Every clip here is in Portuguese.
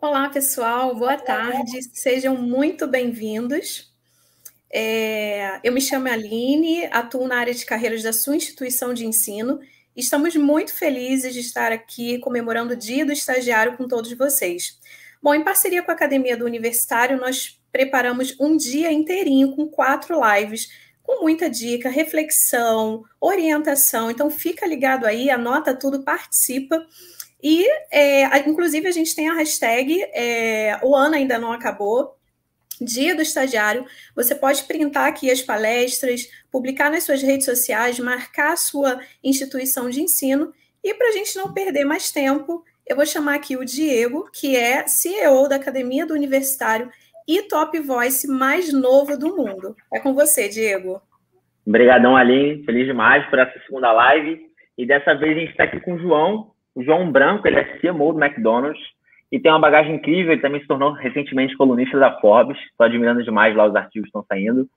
Olá, pessoal, boa tarde, sejam muito bem-vindos. É, eu me chamo Aline, atuo na área de carreiras da sua instituição de ensino estamos muito felizes de estar aqui comemorando o Dia do Estagiário com todos vocês. Bom, em parceria com a Academia do Universitário, nós preparamos um dia inteirinho com quatro lives com muita dica, reflexão, orientação. Então, fica ligado aí, anota tudo, participa. E, é, inclusive, a gente tem a hashtag é, O Ano Ainda Não Acabou, Dia do Estagiário. Você pode printar aqui as palestras, publicar nas suas redes sociais, marcar a sua instituição de ensino. E, para a gente não perder mais tempo, eu vou chamar aqui o Diego, que é CEO da Academia do Universitário e top voice mais novo do mundo. É com você, Diego. Obrigadão, Aline. Feliz demais por essa segunda live. E dessa vez a gente está aqui com o João, o João Branco, ele é CMO do McDonald's e tem uma bagagem incrível. Ele também se tornou recentemente colunista da Forbes. Estou admirando demais lá os artigos estão saindo.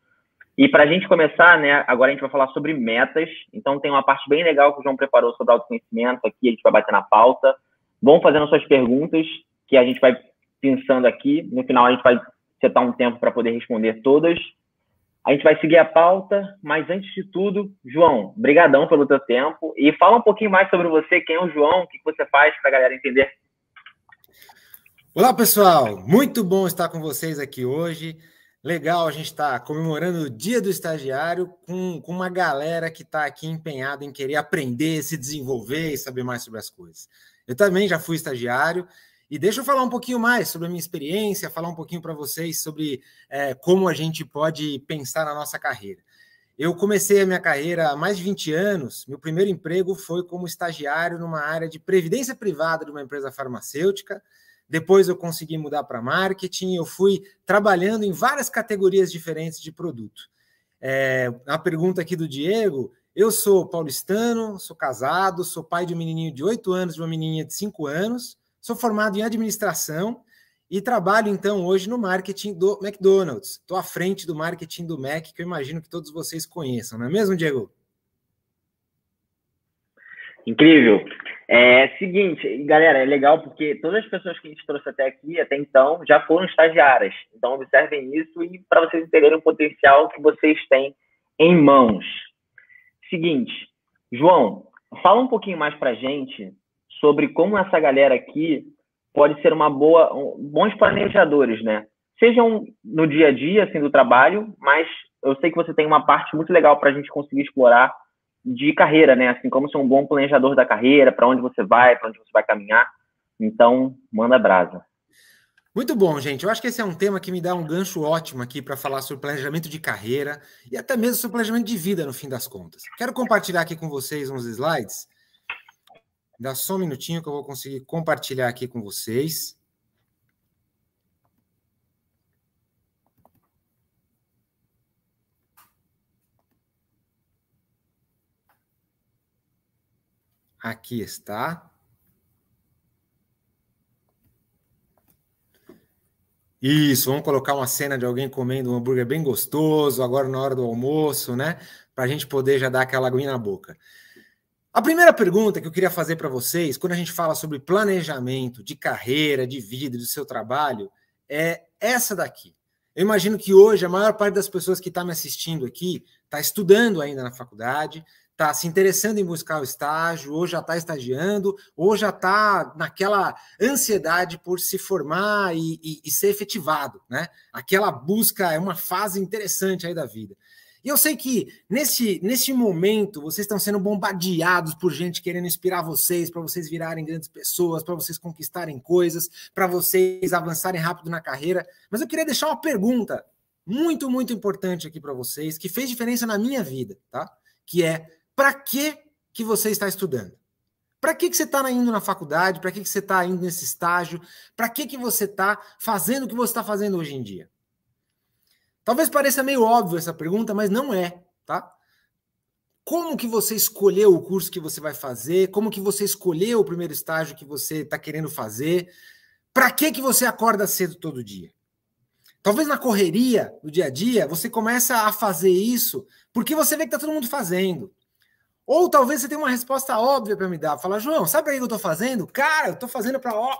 E para a gente começar, né, agora a gente vai falar sobre metas. Então tem uma parte bem legal que o João preparou sobre autoconhecimento aqui, a gente vai bater na pauta. Vão fazendo suas perguntas, que a gente vai pensando aqui. No final a gente vai setar um tempo para poder responder todas. A gente vai seguir a pauta, mas antes de tudo, João, brigadão pelo teu tempo e fala um pouquinho mais sobre você, quem é o João, o que você faz para a galera entender. Olá, pessoal. Muito bom estar com vocês aqui hoje. Legal, a gente está comemorando o Dia do Estagiário com, com uma galera que está aqui empenhada em querer aprender, se desenvolver e saber mais sobre as coisas. Eu também já fui estagiário e deixa eu falar um pouquinho mais sobre a minha experiência, falar um pouquinho para vocês sobre é, como a gente pode pensar na nossa carreira. Eu comecei a minha carreira há mais de 20 anos. Meu primeiro emprego foi como estagiário numa área de previdência privada de uma empresa farmacêutica. Depois eu consegui mudar para marketing. Eu fui trabalhando em várias categorias diferentes de produto. É, a pergunta aqui do Diego: eu sou paulistano, sou casado, sou pai de um menininho de 8 anos, e uma menininha de 5 anos. Sou formado em administração e trabalho então hoje no marketing do McDonald's. Estou à frente do marketing do Mac, que eu imagino que todos vocês conheçam, não é mesmo, Diego? Incrível. É, é seguinte, galera, é legal porque todas as pessoas que a gente trouxe até aqui, até então, já foram estagiárias. Então, observem isso e para vocês entenderem o potencial que vocês têm em mãos. Seguinte, João, fala um pouquinho mais para gente sobre como essa galera aqui pode ser uma boa, bons planejadores, né? Sejam no dia a dia, assim, do trabalho, mas eu sei que você tem uma parte muito legal para a gente conseguir explorar de carreira, né? Assim, como ser um bom planejador da carreira, para onde você vai, para onde você vai caminhar. Então, manda brasa. Muito bom, gente. Eu acho que esse é um tema que me dá um gancho ótimo aqui para falar sobre planejamento de carreira e até mesmo sobre planejamento de vida, no fim das contas. Quero compartilhar aqui com vocês uns slides Dá só um minutinho que eu vou conseguir compartilhar aqui com vocês. Aqui está. Isso, vamos colocar uma cena de alguém comendo um hambúrguer bem gostoso, agora na hora do almoço, né? Para a gente poder já dar aquela aguinha na boca. A primeira pergunta que eu queria fazer para vocês, quando a gente fala sobre planejamento de carreira, de vida, do seu trabalho, é essa daqui. Eu imagino que hoje a maior parte das pessoas que está me assistindo aqui está estudando ainda na faculdade, está se interessando em buscar o estágio, ou já está estagiando, ou já está naquela ansiedade por se formar e, e, e ser efetivado, né? Aquela busca é uma fase interessante aí da vida. E eu sei que nesse, nesse momento vocês estão sendo bombardeados por gente querendo inspirar vocês, para vocês virarem grandes pessoas, para vocês conquistarem coisas, para vocês avançarem rápido na carreira. Mas eu queria deixar uma pergunta muito, muito importante aqui para vocês, que fez diferença na minha vida, tá? Que é: para que que você está estudando? Para que, que você está indo na faculdade? Para que, que você está indo nesse estágio? Para que, que você está fazendo o que você está fazendo hoje em dia? Talvez pareça meio óbvio essa pergunta, mas não é, tá? Como que você escolheu o curso que você vai fazer? Como que você escolheu o primeiro estágio que você está querendo fazer? Para que que você acorda cedo todo dia? Talvez na correria do dia a dia você começa a fazer isso porque você vê que tá todo mundo fazendo. Ou talvez você tenha uma resposta óbvia para me dar, falar João, sabe para que eu estou fazendo? Cara, eu estou fazendo para ó,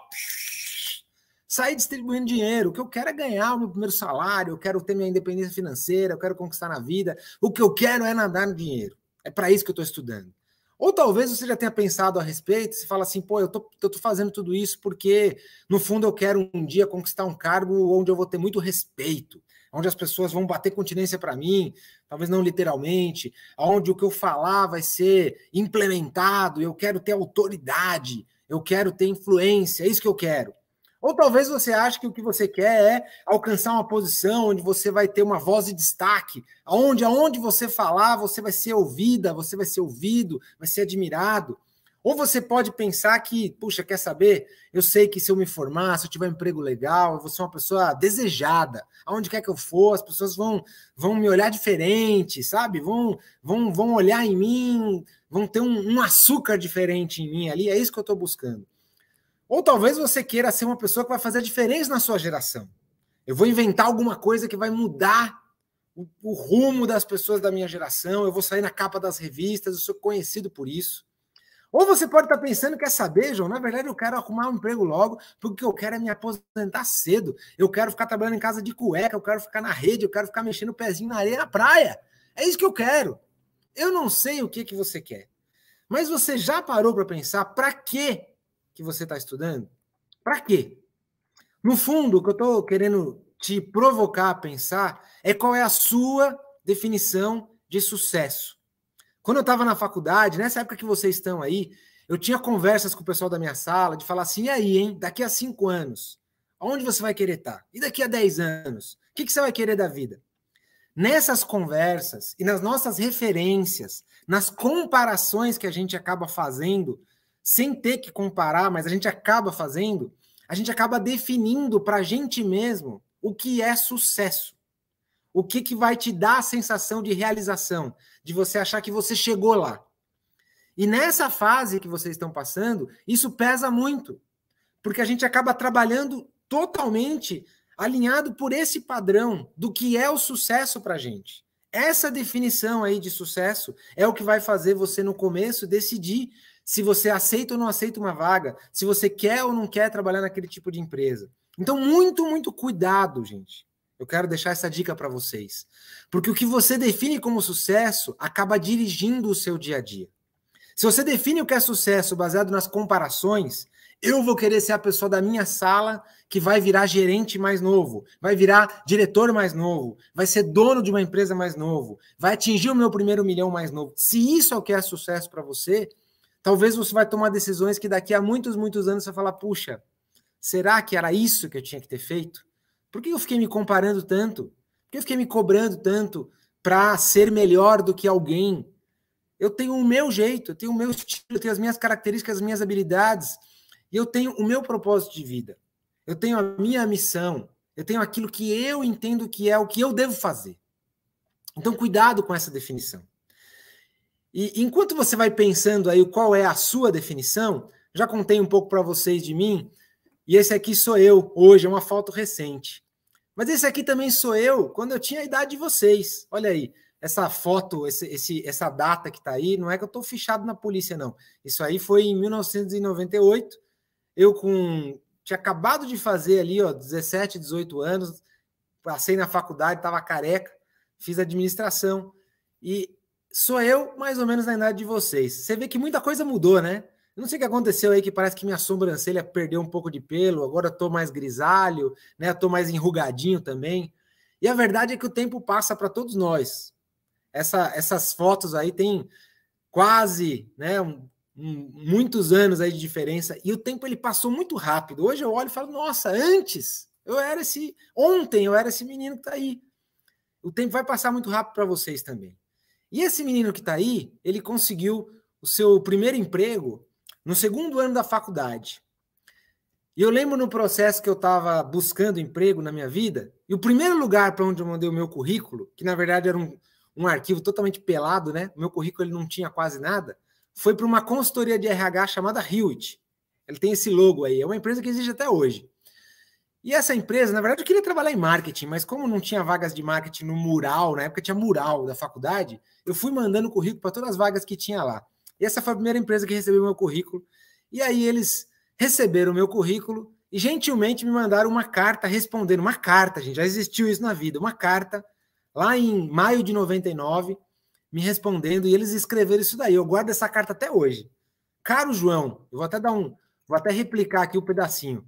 sair distribuindo dinheiro. O que eu quero é ganhar o meu primeiro salário, eu quero ter minha independência financeira, eu quero conquistar na vida. O que eu quero é nadar no dinheiro. É para isso que eu estou estudando. Ou talvez você já tenha pensado a respeito, você fala assim, pô, eu tô, eu tô fazendo tudo isso porque, no fundo, eu quero um dia conquistar um cargo onde eu vou ter muito respeito, onde as pessoas vão bater continência para mim, talvez não literalmente, onde o que eu falar vai ser implementado, eu quero ter autoridade, eu quero ter influência, é isso que eu quero. Ou talvez você ache que o que você quer é alcançar uma posição onde você vai ter uma voz de destaque, aonde aonde você falar, você vai ser ouvida, você vai ser ouvido, vai ser admirado. Ou você pode pensar que, puxa, quer saber? Eu sei que se eu me formar, se eu tiver um emprego legal, eu vou ser uma pessoa desejada. Aonde quer que eu for, as pessoas vão vão me olhar diferente, sabe? Vão vão vão olhar em mim, vão ter um, um açúcar diferente em mim ali. É isso que eu estou buscando. Ou talvez você queira ser uma pessoa que vai fazer a diferença na sua geração. Eu vou inventar alguma coisa que vai mudar o, o rumo das pessoas da minha geração, eu vou sair na capa das revistas, eu sou conhecido por isso. Ou você pode estar pensando, quer saber, João? Na verdade, eu quero arrumar um emprego logo, porque eu quero é me aposentar cedo. Eu quero ficar trabalhando em casa de cueca, eu quero ficar na rede, eu quero ficar mexendo o pezinho na areia na praia. É isso que eu quero. Eu não sei o que, que você quer. Mas você já parou para pensar para que que você está estudando? Para quê? No fundo, o que eu estou querendo te provocar a pensar é qual é a sua definição de sucesso. Quando eu estava na faculdade, nessa época que vocês estão aí, eu tinha conversas com o pessoal da minha sala de falar assim: e aí, hein? Daqui a cinco anos, onde você vai querer estar? Tá? E daqui a dez anos? O que, que você vai querer da vida? Nessas conversas e nas nossas referências, nas comparações que a gente acaba fazendo sem ter que comparar, mas a gente acaba fazendo, a gente acaba definindo para a gente mesmo o que é sucesso. O que, que vai te dar a sensação de realização, de você achar que você chegou lá. E nessa fase que vocês estão passando, isso pesa muito, porque a gente acaba trabalhando totalmente alinhado por esse padrão do que é o sucesso para a gente. Essa definição aí de sucesso é o que vai fazer você no começo decidir se você aceita ou não aceita uma vaga, se você quer ou não quer trabalhar naquele tipo de empresa. Então, muito, muito cuidado, gente. Eu quero deixar essa dica para vocês. Porque o que você define como sucesso acaba dirigindo o seu dia a dia. Se você define o que é sucesso baseado nas comparações, eu vou querer ser a pessoa da minha sala que vai virar gerente mais novo, vai virar diretor mais novo, vai ser dono de uma empresa mais novo, vai atingir o meu primeiro milhão mais novo. Se isso é o que é sucesso para você, Talvez você vai tomar decisões que daqui a muitos, muitos anos você vai falar: puxa, será que era isso que eu tinha que ter feito? Por que eu fiquei me comparando tanto? Por que eu fiquei me cobrando tanto para ser melhor do que alguém? Eu tenho o meu jeito, eu tenho o meu estilo, eu tenho as minhas características, as minhas habilidades, e eu tenho o meu propósito de vida. Eu tenho a minha missão, eu tenho aquilo que eu entendo que é o que eu devo fazer. Então, cuidado com essa definição. E enquanto você vai pensando aí qual é a sua definição, já contei um pouco para vocês de mim, e esse aqui sou eu hoje, é uma foto recente. Mas esse aqui também sou eu quando eu tinha a idade de vocês. Olha aí, essa foto, esse, esse essa data que está aí, não é que eu estou fichado na polícia, não. Isso aí foi em 1998, eu com tinha acabado de fazer ali, ó, 17, 18 anos, passei na faculdade, estava careca, fiz administração. E sou eu mais ou menos na idade de vocês. Você vê que muita coisa mudou, né? não sei o que aconteceu aí, que parece que minha sobrancelha perdeu um pouco de pelo, agora eu tô mais grisalho, né? Eu tô mais enrugadinho também. E a verdade é que o tempo passa para todos nós. Essa, essas fotos aí têm quase, né, um, um, muitos anos aí de diferença e o tempo ele passou muito rápido. Hoje eu olho e falo, nossa, antes eu era esse, ontem eu era esse menino que tá aí. O tempo vai passar muito rápido para vocês também. E esse menino que está aí, ele conseguiu o seu primeiro emprego no segundo ano da faculdade. E eu lembro no processo que eu estava buscando emprego na minha vida, e o primeiro lugar para onde eu mandei o meu currículo, que na verdade era um, um arquivo totalmente pelado, né? O meu currículo ele não tinha quase nada, foi para uma consultoria de RH chamada Hewitt. Ele tem esse logo aí, é uma empresa que existe até hoje. E essa empresa, na verdade, eu queria trabalhar em marketing, mas como não tinha vagas de marketing no mural, na época tinha mural da faculdade, eu fui mandando currículo para todas as vagas que tinha lá. E essa foi a primeira empresa que recebeu meu currículo. E aí eles receberam o meu currículo e gentilmente me mandaram uma carta respondendo, uma carta, gente, já existiu isso na vida, uma carta lá em maio de 99, me respondendo e eles escreveram isso daí. Eu guardo essa carta até hoje. Caro João, eu vou até dar um, vou até replicar aqui o um pedacinho.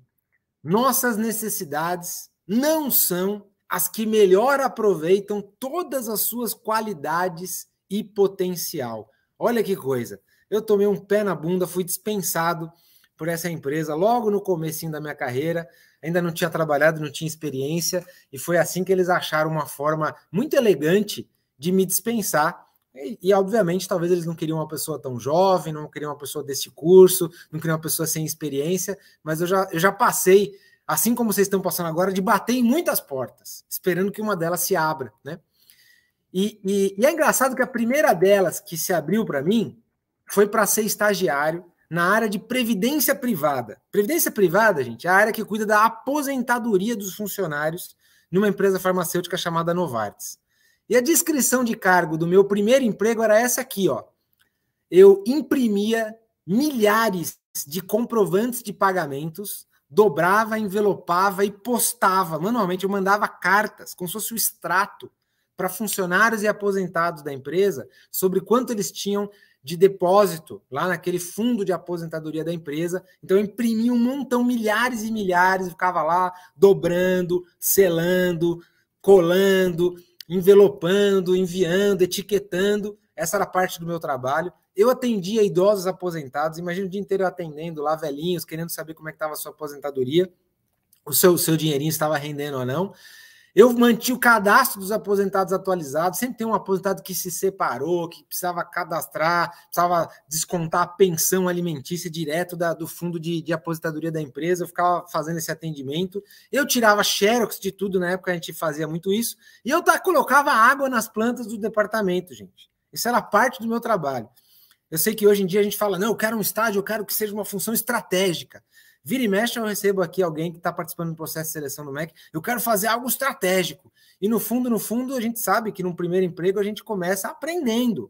Nossas necessidades não são as que melhor aproveitam todas as suas qualidades e potencial. Olha que coisa. Eu tomei um pé na bunda, fui dispensado por essa empresa logo no começo da minha carreira, ainda não tinha trabalhado, não tinha experiência, e foi assim que eles acharam uma forma muito elegante de me dispensar e, e, obviamente, talvez eles não queriam uma pessoa tão jovem, não queriam uma pessoa desse curso, não queriam uma pessoa sem experiência, mas eu já, eu já passei, assim como vocês estão passando agora, de bater em muitas portas, esperando que uma delas se abra, né? E, e, e é engraçado que a primeira delas que se abriu para mim foi para ser estagiário na área de previdência privada. Previdência privada, gente, é a área que cuida da aposentadoria dos funcionários numa empresa farmacêutica chamada Novartis. E a descrição de cargo do meu primeiro emprego era essa aqui, ó. Eu imprimia milhares de comprovantes de pagamentos, dobrava, envelopava e postava. Manualmente eu mandava cartas, como se fosse o extrato para funcionários e aposentados da empresa sobre quanto eles tinham de depósito lá naquele fundo de aposentadoria da empresa. Então eu imprimi um montão, milhares e milhares, ficava lá dobrando, selando, colando envelopando, enviando, etiquetando. Essa era parte do meu trabalho. Eu atendia idosos aposentados, imagina o dia inteiro atendendo lá, velhinhos, querendo saber como é que estava a sua aposentadoria, o seu, seu dinheirinho estava rendendo ou não. Eu manti o cadastro dos aposentados atualizados. Sempre tem um aposentado que se separou, que precisava cadastrar, precisava descontar a pensão alimentícia direto da, do fundo de, de, aposentadoria da empresa. Eu ficava fazendo esse atendimento. Eu tirava xerox de tudo, na época a gente fazia muito isso. E eu tá, colocava água nas plantas do departamento, gente. Isso era parte do meu trabalho. Eu sei que hoje em dia a gente fala, não, eu quero um estádio, eu quero que seja uma função estratégica. Vira e mexe, eu recebo aqui alguém que está participando do processo de seleção do MEC. Eu quero fazer algo estratégico. E no fundo, no fundo, a gente sabe que no primeiro emprego a gente começa aprendendo.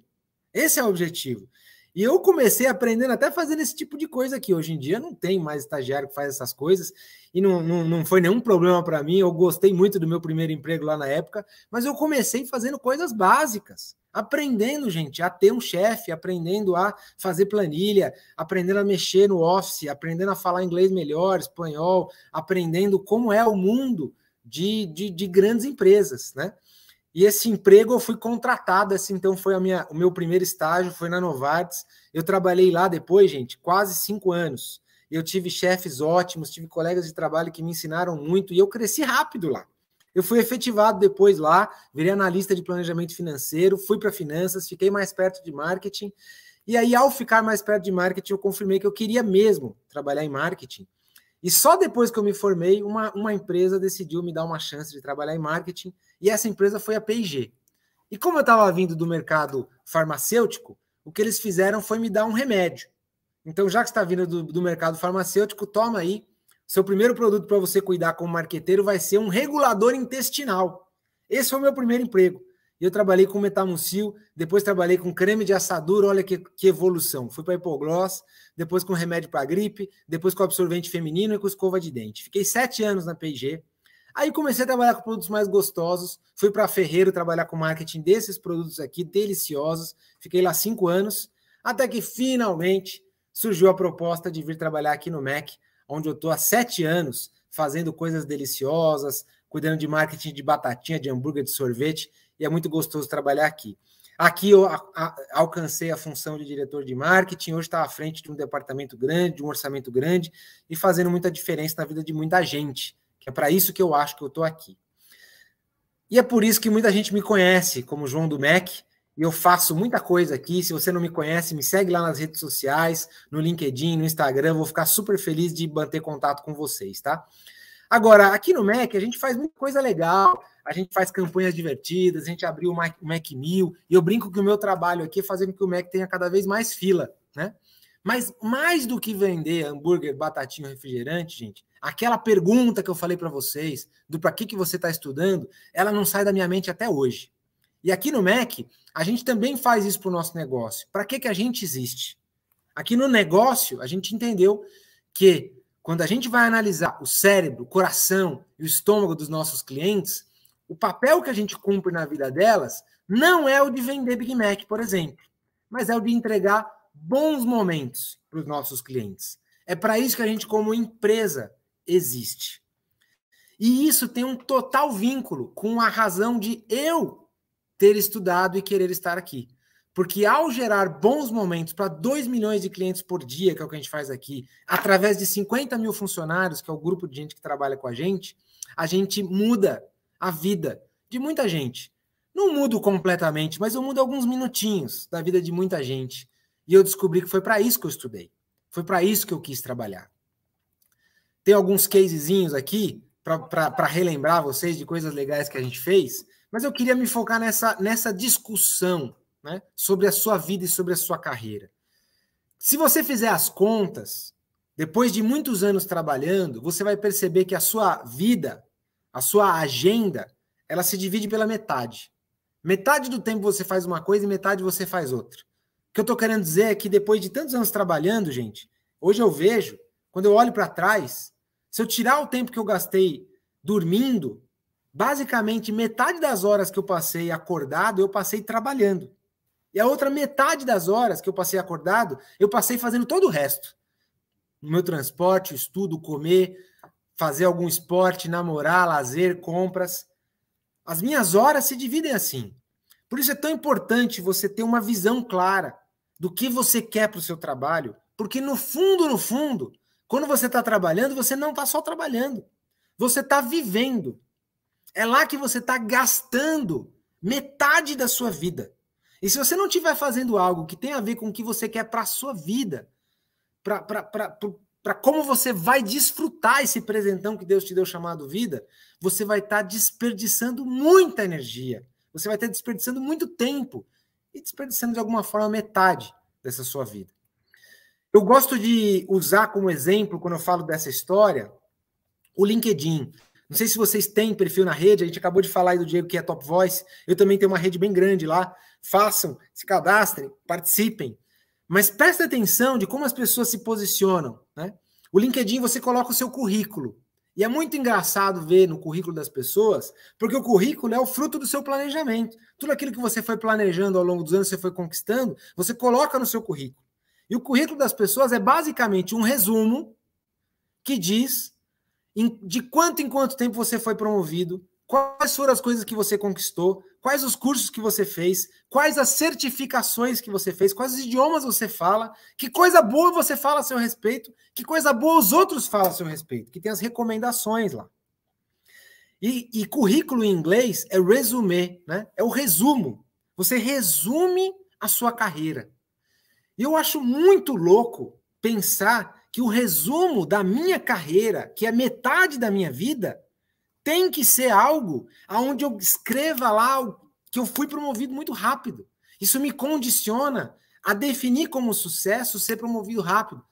Esse é o objetivo. E eu comecei aprendendo até fazendo esse tipo de coisa aqui. Hoje em dia não tem mais estagiário que faz essas coisas e não, não, não foi nenhum problema para mim. Eu gostei muito do meu primeiro emprego lá na época, mas eu comecei fazendo coisas básicas aprendendo, gente, a ter um chefe, aprendendo a fazer planilha, aprendendo a mexer no office, aprendendo a falar inglês melhor, espanhol, aprendendo como é o mundo de, de, de grandes empresas, né? E esse emprego eu fui contratado, assim, então foi a minha, o meu primeiro estágio, foi na Novartis. Eu trabalhei lá depois, gente, quase cinco anos. Eu tive chefes ótimos, tive colegas de trabalho que me ensinaram muito e eu cresci rápido lá. Eu fui efetivado depois lá, virei analista de planejamento financeiro, fui para finanças, fiquei mais perto de marketing. E aí, ao ficar mais perto de marketing, eu confirmei que eu queria mesmo trabalhar em marketing. E só depois que eu me formei, uma, uma empresa decidiu me dar uma chance de trabalhar em marketing, e essa empresa foi a PIG. E como eu estava vindo do mercado farmacêutico, o que eles fizeram foi me dar um remédio. Então, já que está vindo do, do mercado farmacêutico, toma aí seu primeiro produto para você cuidar como marqueteiro vai ser um regulador intestinal. Esse foi o meu primeiro emprego. Eu trabalhei com metamucil, depois trabalhei com creme de assadura, olha que, que evolução. Fui para hipogloss, depois com remédio para gripe, depois com absorvente feminino e com escova de dente. Fiquei sete anos na P&G. Aí comecei a trabalhar com produtos mais gostosos, fui para Ferreiro trabalhar com marketing desses produtos aqui, deliciosos. Fiquei lá cinco anos, até que finalmente surgiu a proposta de vir trabalhar aqui no MEC onde eu estou há sete anos fazendo coisas deliciosas, cuidando de marketing de batatinha, de hambúrguer, de sorvete, e é muito gostoso trabalhar aqui. Aqui eu alcancei a função de diretor de marketing, hoje está à frente de um departamento grande, de um orçamento grande, e fazendo muita diferença na vida de muita gente, que é para isso que eu acho que eu estou aqui. E é por isso que muita gente me conhece como João do MEC, e eu faço muita coisa aqui. Se você não me conhece, me segue lá nas redes sociais, no LinkedIn, no Instagram. Vou ficar super feliz de manter contato com vocês, tá? Agora, aqui no Mac, a gente faz muita coisa legal, a gente faz campanhas divertidas, a gente abriu o Mac, Mil, e eu brinco que o meu trabalho aqui é fazer com que o Mac tenha cada vez mais fila, né? Mas mais do que vender hambúrguer, batatinha, refrigerante, gente, aquela pergunta que eu falei para vocês, do para que, que você está estudando, ela não sai da minha mente até hoje. E aqui no MEC, a gente também faz isso para o nosso negócio. Para que, que a gente existe? Aqui no negócio, a gente entendeu que quando a gente vai analisar o cérebro, o coração e o estômago dos nossos clientes, o papel que a gente cumpre na vida delas não é o de vender Big Mac, por exemplo, mas é o de entregar bons momentos para os nossos clientes. É para isso que a gente, como empresa, existe. E isso tem um total vínculo com a razão de eu ter estudado e querer estar aqui. Porque ao gerar bons momentos para 2 milhões de clientes por dia, que é o que a gente faz aqui, através de 50 mil funcionários, que é o grupo de gente que trabalha com a gente, a gente muda a vida de muita gente. Não mudo completamente, mas eu mudo alguns minutinhos da vida de muita gente. E eu descobri que foi para isso que eu estudei. Foi para isso que eu quis trabalhar. Tem alguns casezinhos aqui para relembrar vocês de coisas legais que a gente fez. Mas eu queria me focar nessa, nessa discussão né, sobre a sua vida e sobre a sua carreira. Se você fizer as contas, depois de muitos anos trabalhando, você vai perceber que a sua vida, a sua agenda, ela se divide pela metade. Metade do tempo você faz uma coisa e metade você faz outra. O que eu estou querendo dizer é que depois de tantos anos trabalhando, gente, hoje eu vejo, quando eu olho para trás, se eu tirar o tempo que eu gastei dormindo, basicamente metade das horas que eu passei acordado, eu passei trabalhando. E a outra metade das horas que eu passei acordado, eu passei fazendo todo o resto. meu transporte, estudo, comer, fazer algum esporte, namorar, lazer, compras. As minhas horas se dividem assim. Por isso é tão importante você ter uma visão clara do que você quer para o seu trabalho, porque no fundo, no fundo, quando você está trabalhando, você não está só trabalhando, você está vivendo. É lá que você está gastando metade da sua vida. E se você não estiver fazendo algo que tenha a ver com o que você quer para a sua vida, para como você vai desfrutar esse presentão que Deus te deu chamado vida, você vai estar tá desperdiçando muita energia. Você vai estar tá desperdiçando muito tempo e desperdiçando de alguma forma metade dessa sua vida. Eu gosto de usar como exemplo, quando eu falo dessa história, o LinkedIn. Não sei se vocês têm perfil na rede, a gente acabou de falar aí do Diego que é Top Voice. Eu também tenho uma rede bem grande lá. Façam, se cadastrem, participem. Mas preste atenção de como as pessoas se posicionam. Né? O LinkedIn você coloca o seu currículo. E é muito engraçado ver no currículo das pessoas, porque o currículo é o fruto do seu planejamento. Tudo aquilo que você foi planejando ao longo dos anos, você foi conquistando, você coloca no seu currículo. E o currículo das pessoas é basicamente um resumo que diz de quanto em quanto tempo você foi promovido, quais foram as coisas que você conquistou, quais os cursos que você fez, quais as certificações que você fez, quais os idiomas você fala, que coisa boa você fala a seu respeito, que coisa boa os outros falam a seu respeito, que tem as recomendações lá. E, e currículo em inglês é resumé, né? É o resumo. Você resume a sua carreira. E eu acho muito louco pensar que o resumo da minha carreira, que é metade da minha vida, tem que ser algo aonde eu escreva lá que eu fui promovido muito rápido. Isso me condiciona a definir como sucesso ser promovido rápido,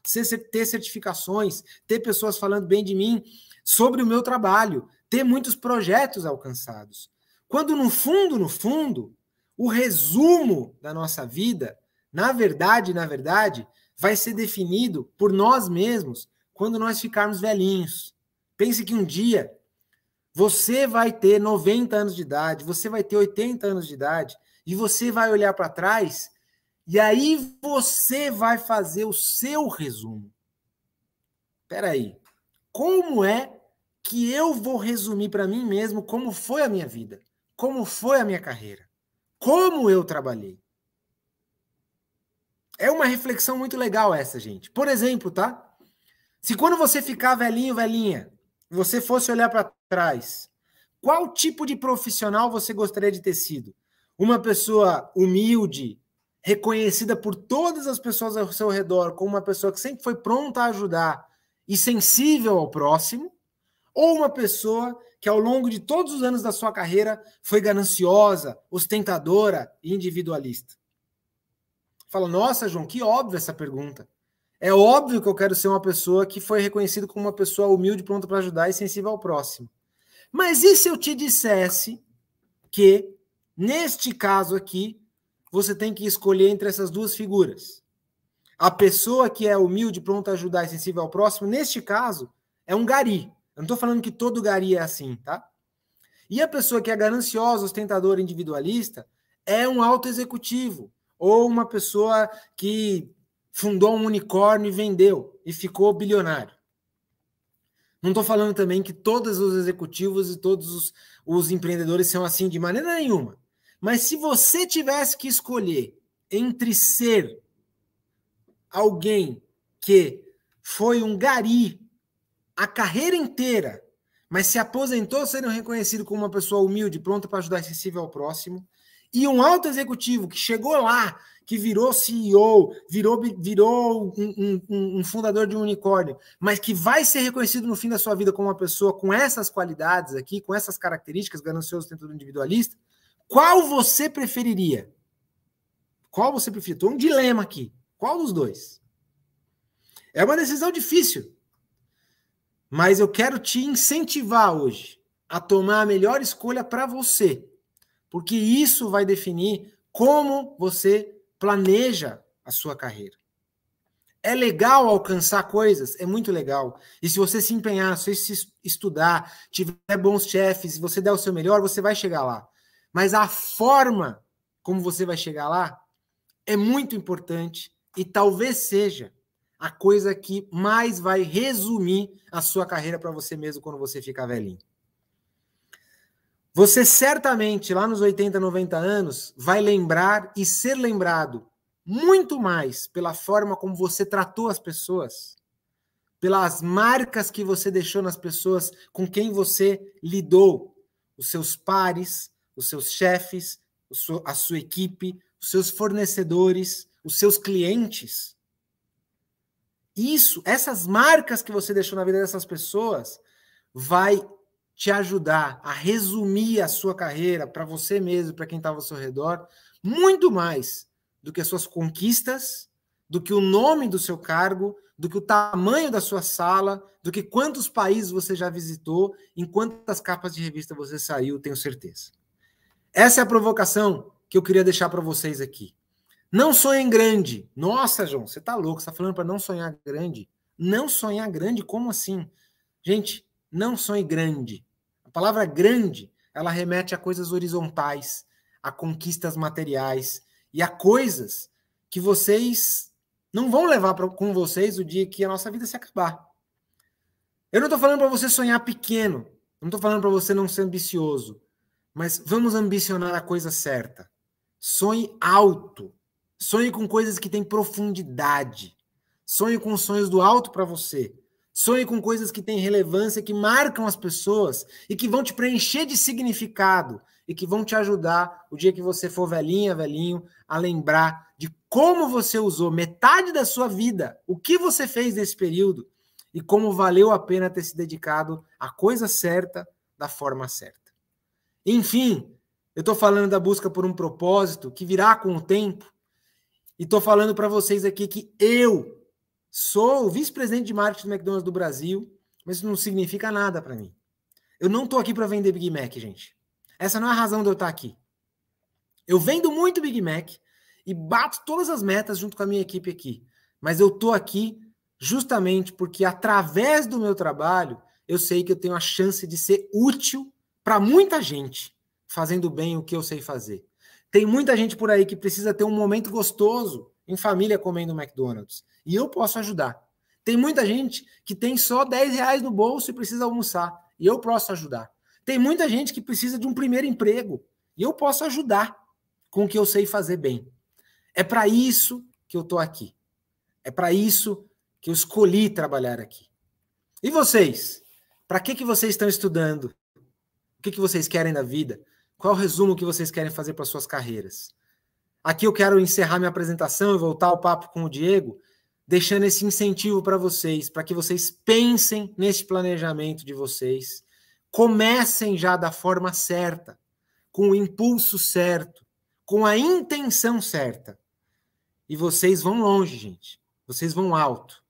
ter certificações, ter pessoas falando bem de mim sobre o meu trabalho, ter muitos projetos alcançados. Quando no fundo, no fundo, o resumo da nossa vida, na verdade, na verdade, vai ser definido por nós mesmos quando nós ficarmos velhinhos. Pense que um dia você vai ter 90 anos de idade, você vai ter 80 anos de idade, e você vai olhar para trás e aí você vai fazer o seu resumo. Peraí, como é que eu vou resumir para mim mesmo como foi a minha vida, como foi a minha carreira, como eu trabalhei? É uma reflexão muito legal essa, gente. Por exemplo, tá? Se quando você ficar velhinho, velhinha, você fosse olhar para trás, qual tipo de profissional você gostaria de ter sido? Uma pessoa humilde, reconhecida por todas as pessoas ao seu redor como uma pessoa que sempre foi pronta a ajudar e sensível ao próximo, ou uma pessoa que ao longo de todos os anos da sua carreira foi gananciosa, ostentadora e individualista? Fala, nossa, João, que óbvio essa pergunta. É óbvio que eu quero ser uma pessoa que foi reconhecida como uma pessoa humilde, pronta para ajudar e sensível ao próximo. Mas e se eu te dissesse que, neste caso aqui, você tem que escolher entre essas duas figuras? A pessoa que é humilde, pronta a ajudar e sensível ao próximo, neste caso, é um gari. Eu não estou falando que todo gari é assim, tá? E a pessoa que é gananciosa, ostentadora, individualista, é um alto executivo ou uma pessoa que fundou um unicórnio e vendeu e ficou bilionário. Não estou falando também que todos os executivos e todos os, os, empreendedores são assim de maneira nenhuma. Mas se você tivesse que escolher entre ser alguém que foi um gari a carreira inteira, mas se aposentou sendo reconhecido como uma pessoa humilde, pronta para ajudar e acessível ao próximo, e um alto executivo que chegou lá, que virou CEO, virou, virou um, um, um fundador de um unicórnio, mas que vai ser reconhecido no fim da sua vida como uma pessoa com essas qualidades aqui, com essas características, ganancioso, tentador individualista, qual você preferiria? Qual você preferiria? Estou um dilema aqui. Qual dos dois? É uma decisão difícil. Mas eu quero te incentivar hoje a tomar a melhor escolha para você porque isso vai definir como você planeja a sua carreira. É legal alcançar coisas, é muito legal. E se você se empenhar, se você estudar, tiver bons chefes, você der o seu melhor, você vai chegar lá. Mas a forma como você vai chegar lá é muito importante e talvez seja a coisa que mais vai resumir a sua carreira para você mesmo quando você ficar velhinho. Você certamente, lá nos 80, 90 anos, vai lembrar e ser lembrado muito mais pela forma como você tratou as pessoas, pelas marcas que você deixou nas pessoas com quem você lidou, os seus pares, os seus chefes, a sua equipe, os seus fornecedores, os seus clientes. Isso, essas marcas que você deixou na vida dessas pessoas, vai te ajudar a resumir a sua carreira para você mesmo, para quem estava tá ao seu redor, muito mais do que as suas conquistas, do que o nome do seu cargo, do que o tamanho da sua sala, do que quantos países você já visitou, em quantas capas de revista você saiu, tenho certeza. Essa é a provocação que eu queria deixar para vocês aqui. Não sonhem grande. Nossa, João, você está louco, você está falando para não sonhar grande. Não sonhar grande, como assim? Gente, não sonhe grande. A palavra grande, ela remete a coisas horizontais, a conquistas materiais e a coisas que vocês não vão levar pra, com vocês o dia que a nossa vida se acabar. Eu não estou falando para você sonhar pequeno, não estou falando para você não ser ambicioso, mas vamos ambicionar a coisa certa. Sonhe alto. Sonhe com coisas que têm profundidade. Sonhe com sonhos do alto para você. Sonhe com coisas que têm relevância, que marcam as pessoas e que vão te preencher de significado e que vão te ajudar o dia que você for velhinha, velhinho, a lembrar de como você usou metade da sua vida, o que você fez nesse período e como valeu a pena ter se dedicado à coisa certa da forma certa. Enfim, eu estou falando da busca por um propósito que virá com o tempo e estou falando para vocês aqui que eu Sou vice-presidente de marketing do McDonald's do Brasil, mas isso não significa nada para mim. Eu não estou aqui para vender Big Mac, gente. Essa não é a razão de eu estar tá aqui. Eu vendo muito Big Mac e bato todas as metas junto com a minha equipe aqui. Mas eu estou aqui justamente porque através do meu trabalho eu sei que eu tenho a chance de ser útil para muita gente fazendo bem o que eu sei fazer. Tem muita gente por aí que precisa ter um momento gostoso em família comendo McDonald's. E eu posso ajudar. Tem muita gente que tem só 10 reais no bolso e precisa almoçar. E eu posso ajudar. Tem muita gente que precisa de um primeiro emprego. E eu posso ajudar com o que eu sei fazer bem. É para isso que eu estou aqui. É para isso que eu escolhi trabalhar aqui. E vocês? Para que, que vocês estão estudando? O que, que vocês querem da vida? Qual é o resumo que vocês querem fazer para suas carreiras? Aqui eu quero encerrar minha apresentação e voltar ao papo com o Diego deixando esse incentivo para vocês, para que vocês pensem nesse planejamento de vocês. Comecem já da forma certa, com o impulso certo, com a intenção certa. E vocês vão longe, gente. Vocês vão alto,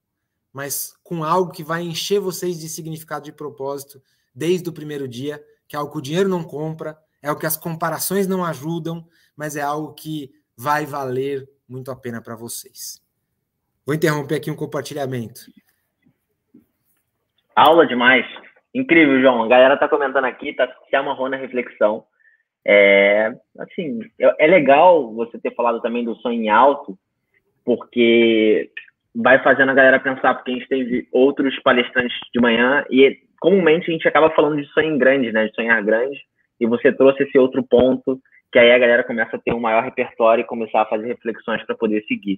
mas com algo que vai encher vocês de significado de propósito desde o primeiro dia, que é algo que o dinheiro não compra, é o que as comparações não ajudam, mas é algo que vai valer muito a pena para vocês. Vou interromper aqui um compartilhamento. Aula demais. Incrível, João. A galera tá comentando aqui, tá se amarrando a reflexão. É, assim, é, é, legal você ter falado também do sonho em alto, porque vai fazendo a galera pensar, porque a gente teve outros palestrantes de manhã e comumente a gente acaba falando de sonho grande, né, de sonhar grande, e você trouxe esse outro ponto que aí a galera começa a ter um maior repertório e começar a fazer reflexões para poder seguir.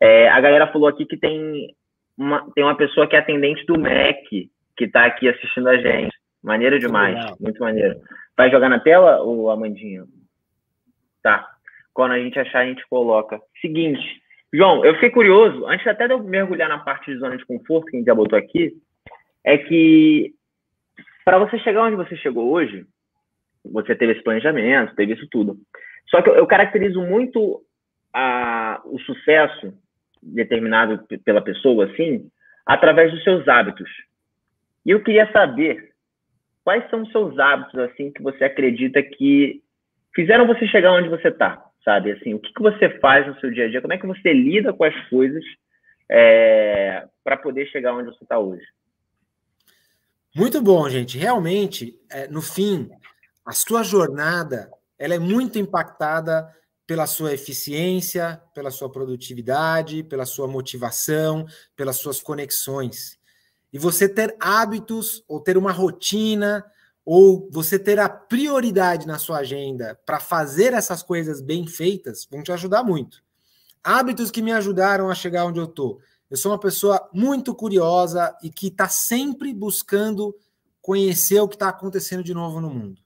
É, a galera falou aqui que tem uma, tem uma pessoa que é atendente do MEC que está aqui assistindo a gente. Maneiro demais, Legal. muito maneiro. Vai jogar na tela, o Amandinho? Tá. Quando a gente achar, a gente coloca. Seguinte, João, eu fiquei curioso, antes até de eu mergulhar na parte de zona de conforto, que a gente já botou aqui, é que para você chegar onde você chegou hoje, você teve esse planejamento, teve isso tudo. Só que eu, eu caracterizo muito a, o sucesso determinado pela pessoa, assim, através dos seus hábitos. E eu queria saber quais são os seus hábitos, assim, que você acredita que fizeram você chegar onde você está, sabe? Assim, o que, que você faz no seu dia a dia? Como é que você lida com as coisas é, para poder chegar onde você está hoje? Muito bom, gente. Realmente, é, no fim, a sua jornada ela é muito impactada pela sua eficiência, pela sua produtividade, pela sua motivação, pelas suas conexões. E você ter hábitos ou ter uma rotina ou você ter a prioridade na sua agenda para fazer essas coisas bem feitas vão te ajudar muito. Hábitos que me ajudaram a chegar onde eu tô. Eu sou uma pessoa muito curiosa e que está sempre buscando conhecer o que está acontecendo de novo no mundo.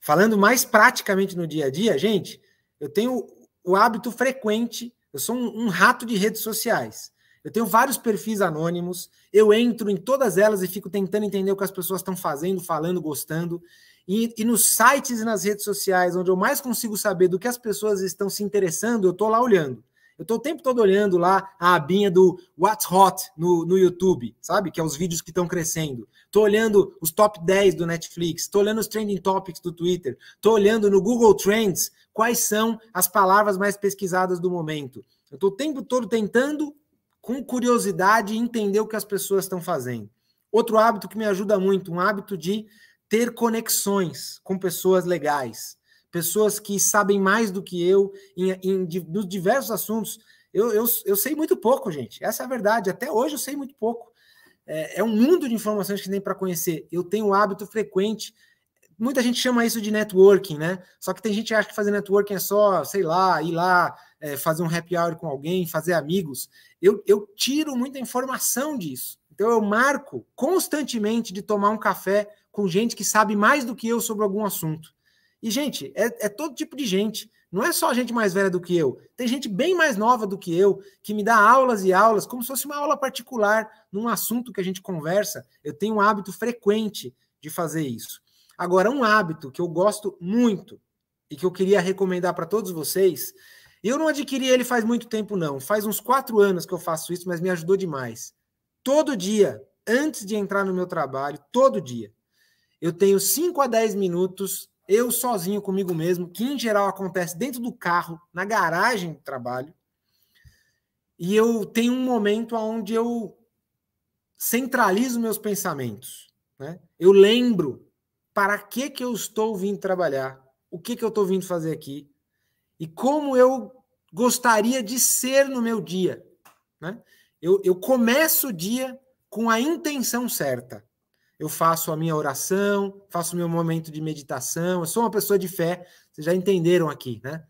Falando mais praticamente no dia a dia, gente, eu tenho o hábito frequente, eu sou um, um rato de redes sociais. Eu tenho vários perfis anônimos, eu entro em todas elas e fico tentando entender o que as pessoas estão fazendo, falando, gostando. E, e, nos sites e nas redes sociais, onde eu mais consigo saber do que as pessoas estão se interessando, eu estou lá olhando. Eu estou o tempo todo olhando lá a abinha do What's Hot no, no YouTube, sabe? Que é os vídeos que estão crescendo. Estou olhando os top 10 do Netflix, estou olhando os trending topics do Twitter, estou olhando no Google Trends quais são as palavras mais pesquisadas do momento. Eu estou o tempo todo tentando, com curiosidade, entender o que as pessoas estão fazendo. Outro hábito que me ajuda muito, um hábito de ter conexões com pessoas legais pessoas que sabem mais do que eu em, em, nos diversos assuntos. Eu, eu, eu sei muito pouco, gente. Essa é a verdade. Até hoje eu sei muito pouco. É, é um mundo de informações que tem para conhecer. Eu tenho um hábito frequente. Muita gente chama isso de networking, né? Só que tem gente que acha que fazer networking é só, sei lá, ir lá, é, fazer um happy hour com alguém, fazer amigos. Eu, eu tiro muita informação disso. Então eu marco constantemente de tomar um café com gente que sabe mais do que eu sobre algum assunto. E, gente, é, é todo tipo de gente. Não é só gente mais velha do que eu. Tem gente bem mais nova do que eu, que me dá aulas e aulas, como se fosse uma aula particular, num assunto que a gente conversa. Eu tenho um hábito frequente de fazer isso. Agora, um hábito que eu gosto muito e que eu queria recomendar para todos vocês, eu não adquiri ele faz muito tempo, não. Faz uns quatro anos que eu faço isso, mas me ajudou demais. Todo dia, antes de entrar no meu trabalho, todo dia, eu tenho 5 a 10 minutos eu sozinho comigo mesmo, que em geral acontece dentro do carro, na garagem do trabalho. E eu tenho um momento onde eu centralizo meus pensamentos. Né? Eu lembro para que, que eu estou vindo trabalhar, o que, que eu estou vindo fazer aqui e como eu gostaria de ser no meu dia. Né? Eu, eu começo o dia com a intenção certa eu faço a minha oração, faço o meu momento de meditação, eu sou uma pessoa de fé, vocês já entenderam aqui, né?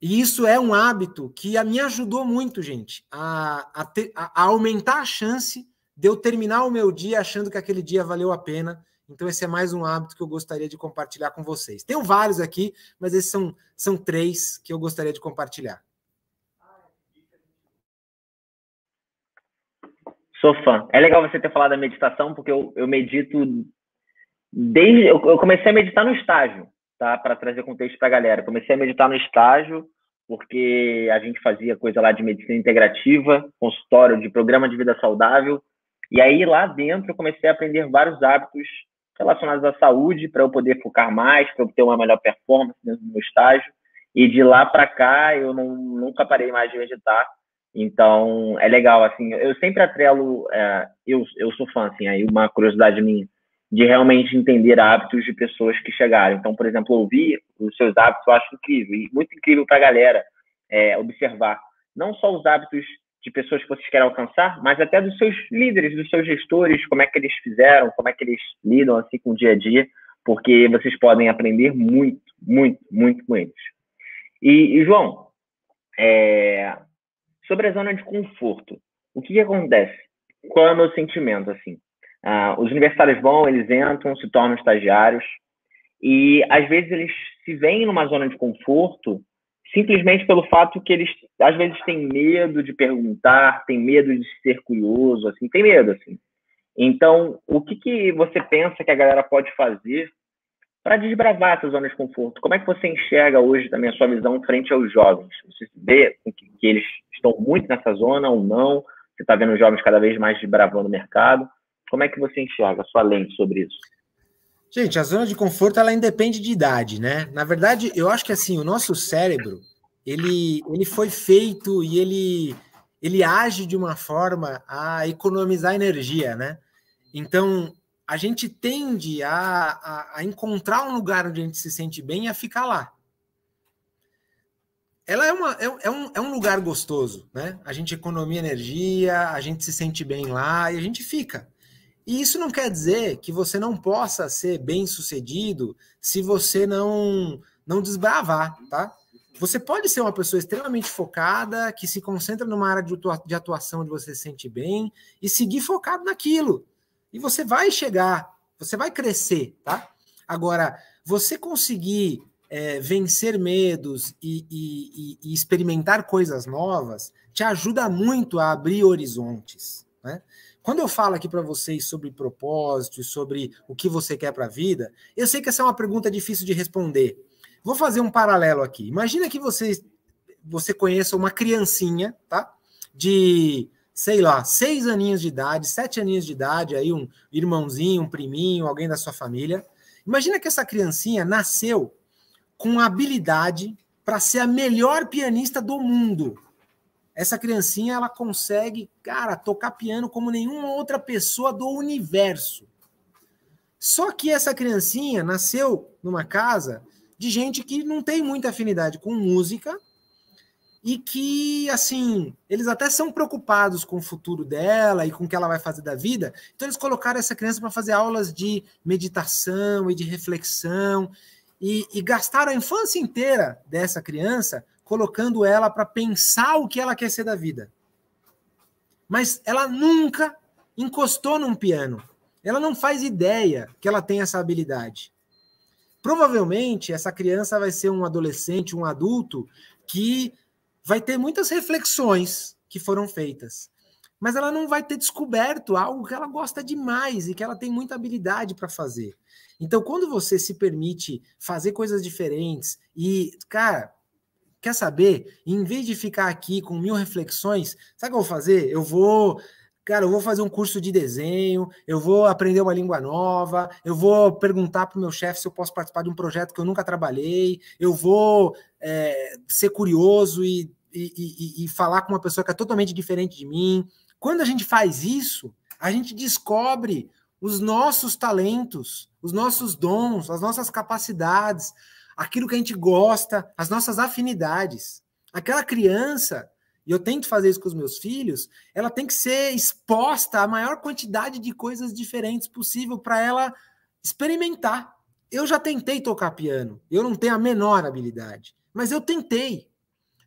E isso é um hábito que me ajudou muito, gente, a, a, ter, a, aumentar a chance de eu terminar o meu dia achando que aquele dia valeu a pena. Então, esse é mais um hábito que eu gostaria de compartilhar com vocês. Tenho vários aqui, mas esses são, são três que eu gostaria de compartilhar. Sou fã. É legal você ter falado da meditação, porque eu, eu medito desde. Eu, eu comecei a meditar no estágio, tá? Para trazer contexto para a galera. Comecei a meditar no estágio, porque a gente fazia coisa lá de medicina integrativa, consultório de programa de vida saudável. E aí lá dentro eu comecei a aprender vários hábitos relacionados à saúde, para eu poder focar mais, para eu ter uma melhor performance dentro do meu estágio. E de lá para cá eu não, nunca parei mais de meditar então, é legal, assim, eu sempre atrelo, é, eu, eu sou fã, assim, aí uma curiosidade minha, de realmente entender hábitos de pessoas que chegaram. Então, por exemplo, ouvir os seus hábitos, eu acho incrível, e muito incrível para a galera é, observar não só os hábitos de pessoas que vocês querem alcançar, mas até dos seus líderes, dos seus gestores, como é que eles fizeram, como é que eles lidam assim com o dia a dia, porque vocês podem aprender muito, muito, muito com eles. E, e João, é, Sobre a zona de conforto, o que, que acontece? Qual é o meu sentimento, assim? Ah, os universitários vão, eles entram, se tornam estagiários, e às vezes eles se veem numa zona de conforto simplesmente pelo fato que eles às vezes têm medo de perguntar, têm medo de ser curioso, assim, têm medo assim. Então, o que, que você pensa que a galera pode fazer para desbravar essa zona de conforto. Como é que você enxerga hoje também a sua visão frente aos jovens? Você vê que, que eles estão muito nessa zona ou não? Você está vendo os jovens cada vez mais desbravando o mercado? Como é que você enxerga a sua lente sobre isso? Gente, a zona de conforto ela independe de idade, né? Na verdade, eu acho que assim, o nosso cérebro, ele, ele foi feito e ele ele age de uma forma a economizar energia, né? Então, a gente tende a, a, a, encontrar um lugar onde a gente se sente bem e a ficar lá. Ela é, uma, é, é, um, é um lugar gostoso, né? A gente economia energia, a gente se sente bem lá e a gente fica. E isso não quer dizer que você não possa ser bem sucedido se você não, não desbravar, tá? Você pode ser uma pessoa extremamente focada, que se concentra numa área de atuação onde você se sente bem e seguir focado naquilo e você vai chegar, você vai crescer, tá? Agora, você conseguir é, vencer medos e, e, e, experimentar coisas novas te ajuda muito a abrir horizontes. Né? Quando eu falo aqui para vocês sobre propósito, sobre o que você quer para a vida, eu sei que essa é uma pergunta difícil de responder. Vou fazer um paralelo aqui. Imagina que você, você conheça uma criancinha, tá? De sei lá, seis aninhos de idade, sete aninhos de idade, aí um irmãozinho, um priminho, alguém da sua família. Imagina que essa criancinha nasceu com habilidade para ser a melhor pianista do mundo. Essa criancinha, ela consegue, cara, tocar piano como nenhuma outra pessoa do universo. Só que essa criancinha nasceu numa casa de gente que não tem muita afinidade com música e que, assim, eles até são preocupados com o futuro dela e com o que ela vai fazer da vida. Então, eles colocaram essa criança para fazer aulas de meditação e de reflexão e, e gastaram a infância inteira dessa criança colocando ela para pensar o que ela quer ser da vida. Mas ela nunca encostou num piano. Ela não faz ideia que ela tem essa habilidade. Provavelmente, essa criança vai ser um adolescente, um adulto que vai ter muitas reflexões que foram feitas, mas ela não vai ter descoberto algo que ela gosta demais e que ela tem muita habilidade para fazer. Então, quando você se permite fazer coisas diferentes e, cara, quer saber? Em vez de ficar aqui com mil reflexões, sabe o que eu vou fazer? Eu vou Cara, eu vou fazer um curso de desenho, eu vou aprender uma língua nova, eu vou perguntar para o meu chefe se eu posso participar de um projeto que eu nunca trabalhei, eu vou é, ser curioso e, e, e, e falar com uma pessoa que é totalmente diferente de mim. Quando a gente faz isso, a gente descobre os nossos talentos, os nossos dons, as nossas capacidades, aquilo que a gente gosta, as nossas afinidades. Aquela criança e eu tento fazer isso com os meus filhos, ela tem que ser exposta à maior quantidade de coisas diferentes possível para ela experimentar. Eu já tentei tocar piano, eu não tenho a menor habilidade, mas eu tentei.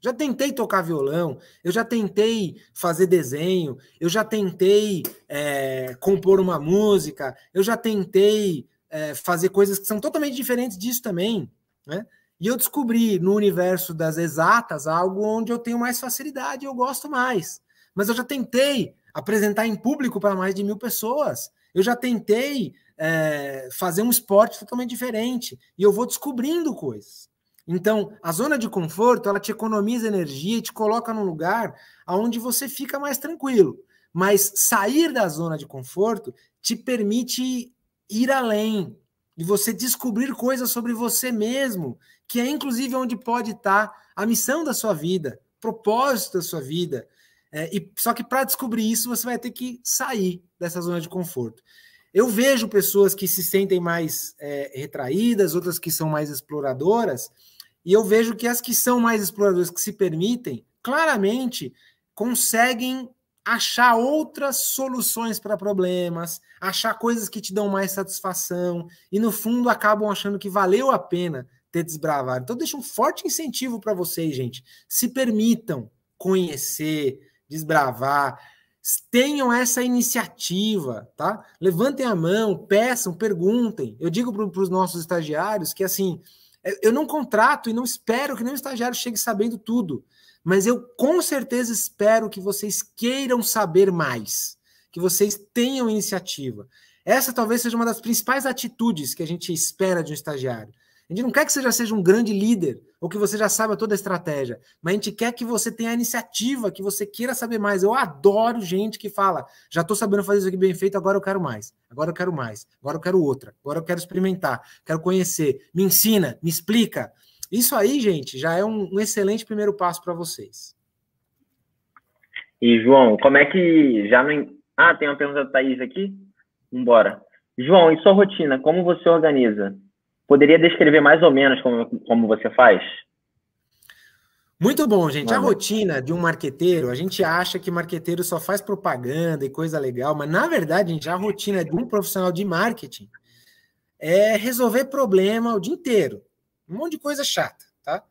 Já tentei tocar violão, eu já tentei fazer desenho, eu já tentei é, compor uma música, eu já tentei é, fazer coisas que são totalmente diferentes disso também, né? E eu descobri no universo das exatas algo onde eu tenho mais facilidade, eu gosto mais. Mas eu já tentei apresentar em público para mais de mil pessoas. Eu já tentei é, fazer um esporte totalmente diferente. E eu vou descobrindo coisas. Então, a zona de conforto, ela te economiza energia e te coloca num lugar onde você fica mais tranquilo. Mas sair da zona de conforto te permite ir além e você descobrir coisas sobre você mesmo que é inclusive onde pode estar a missão da sua vida, propósito da sua vida. É, e só que para descobrir isso você vai ter que sair dessa zona de conforto. Eu vejo pessoas que se sentem mais é, retraídas, outras que são mais exploradoras, e eu vejo que as que são mais exploradoras, que se permitem, claramente conseguem achar outras soluções para problemas, achar coisas que te dão mais satisfação, e no fundo acabam achando que valeu a pena ter desbravado. Então, deixo um forte incentivo para vocês, gente. Se permitam conhecer, desbravar, tenham essa iniciativa, tá? Levantem a mão, peçam, perguntem. Eu digo para os nossos estagiários que, assim, é, eu não contrato e não espero que nenhum estagiário chegue sabendo tudo, mas eu com certeza espero que vocês queiram saber mais, que vocês tenham iniciativa. Essa talvez seja uma das principais atitudes que a gente espera de um estagiário. A gente não quer que você já seja um grande líder ou que você já saiba toda a estratégia, mas a gente quer que você tenha a iniciativa, que você queira saber mais. Eu adoro gente que fala: já estou sabendo fazer isso aqui bem feito, agora eu quero mais, agora eu quero mais, agora eu quero outra, agora eu quero experimentar, quero conhecer, me ensina, me explica. Isso aí, gente, já é um, um excelente primeiro passo para vocês. E, João, como é que já não. Ah, tem uma pergunta da Thaís aqui? Vambora. João, e sua rotina? Como você organiza? Poderia descrever mais ou menos como, como você faz? Muito bom, gente. A rotina de um marqueteiro, a gente acha que marqueteiro só faz propaganda e coisa legal, mas na verdade, gente, a rotina de um profissional de marketing é resolver problema o dia inteiro. Um monte de coisa chata, tá?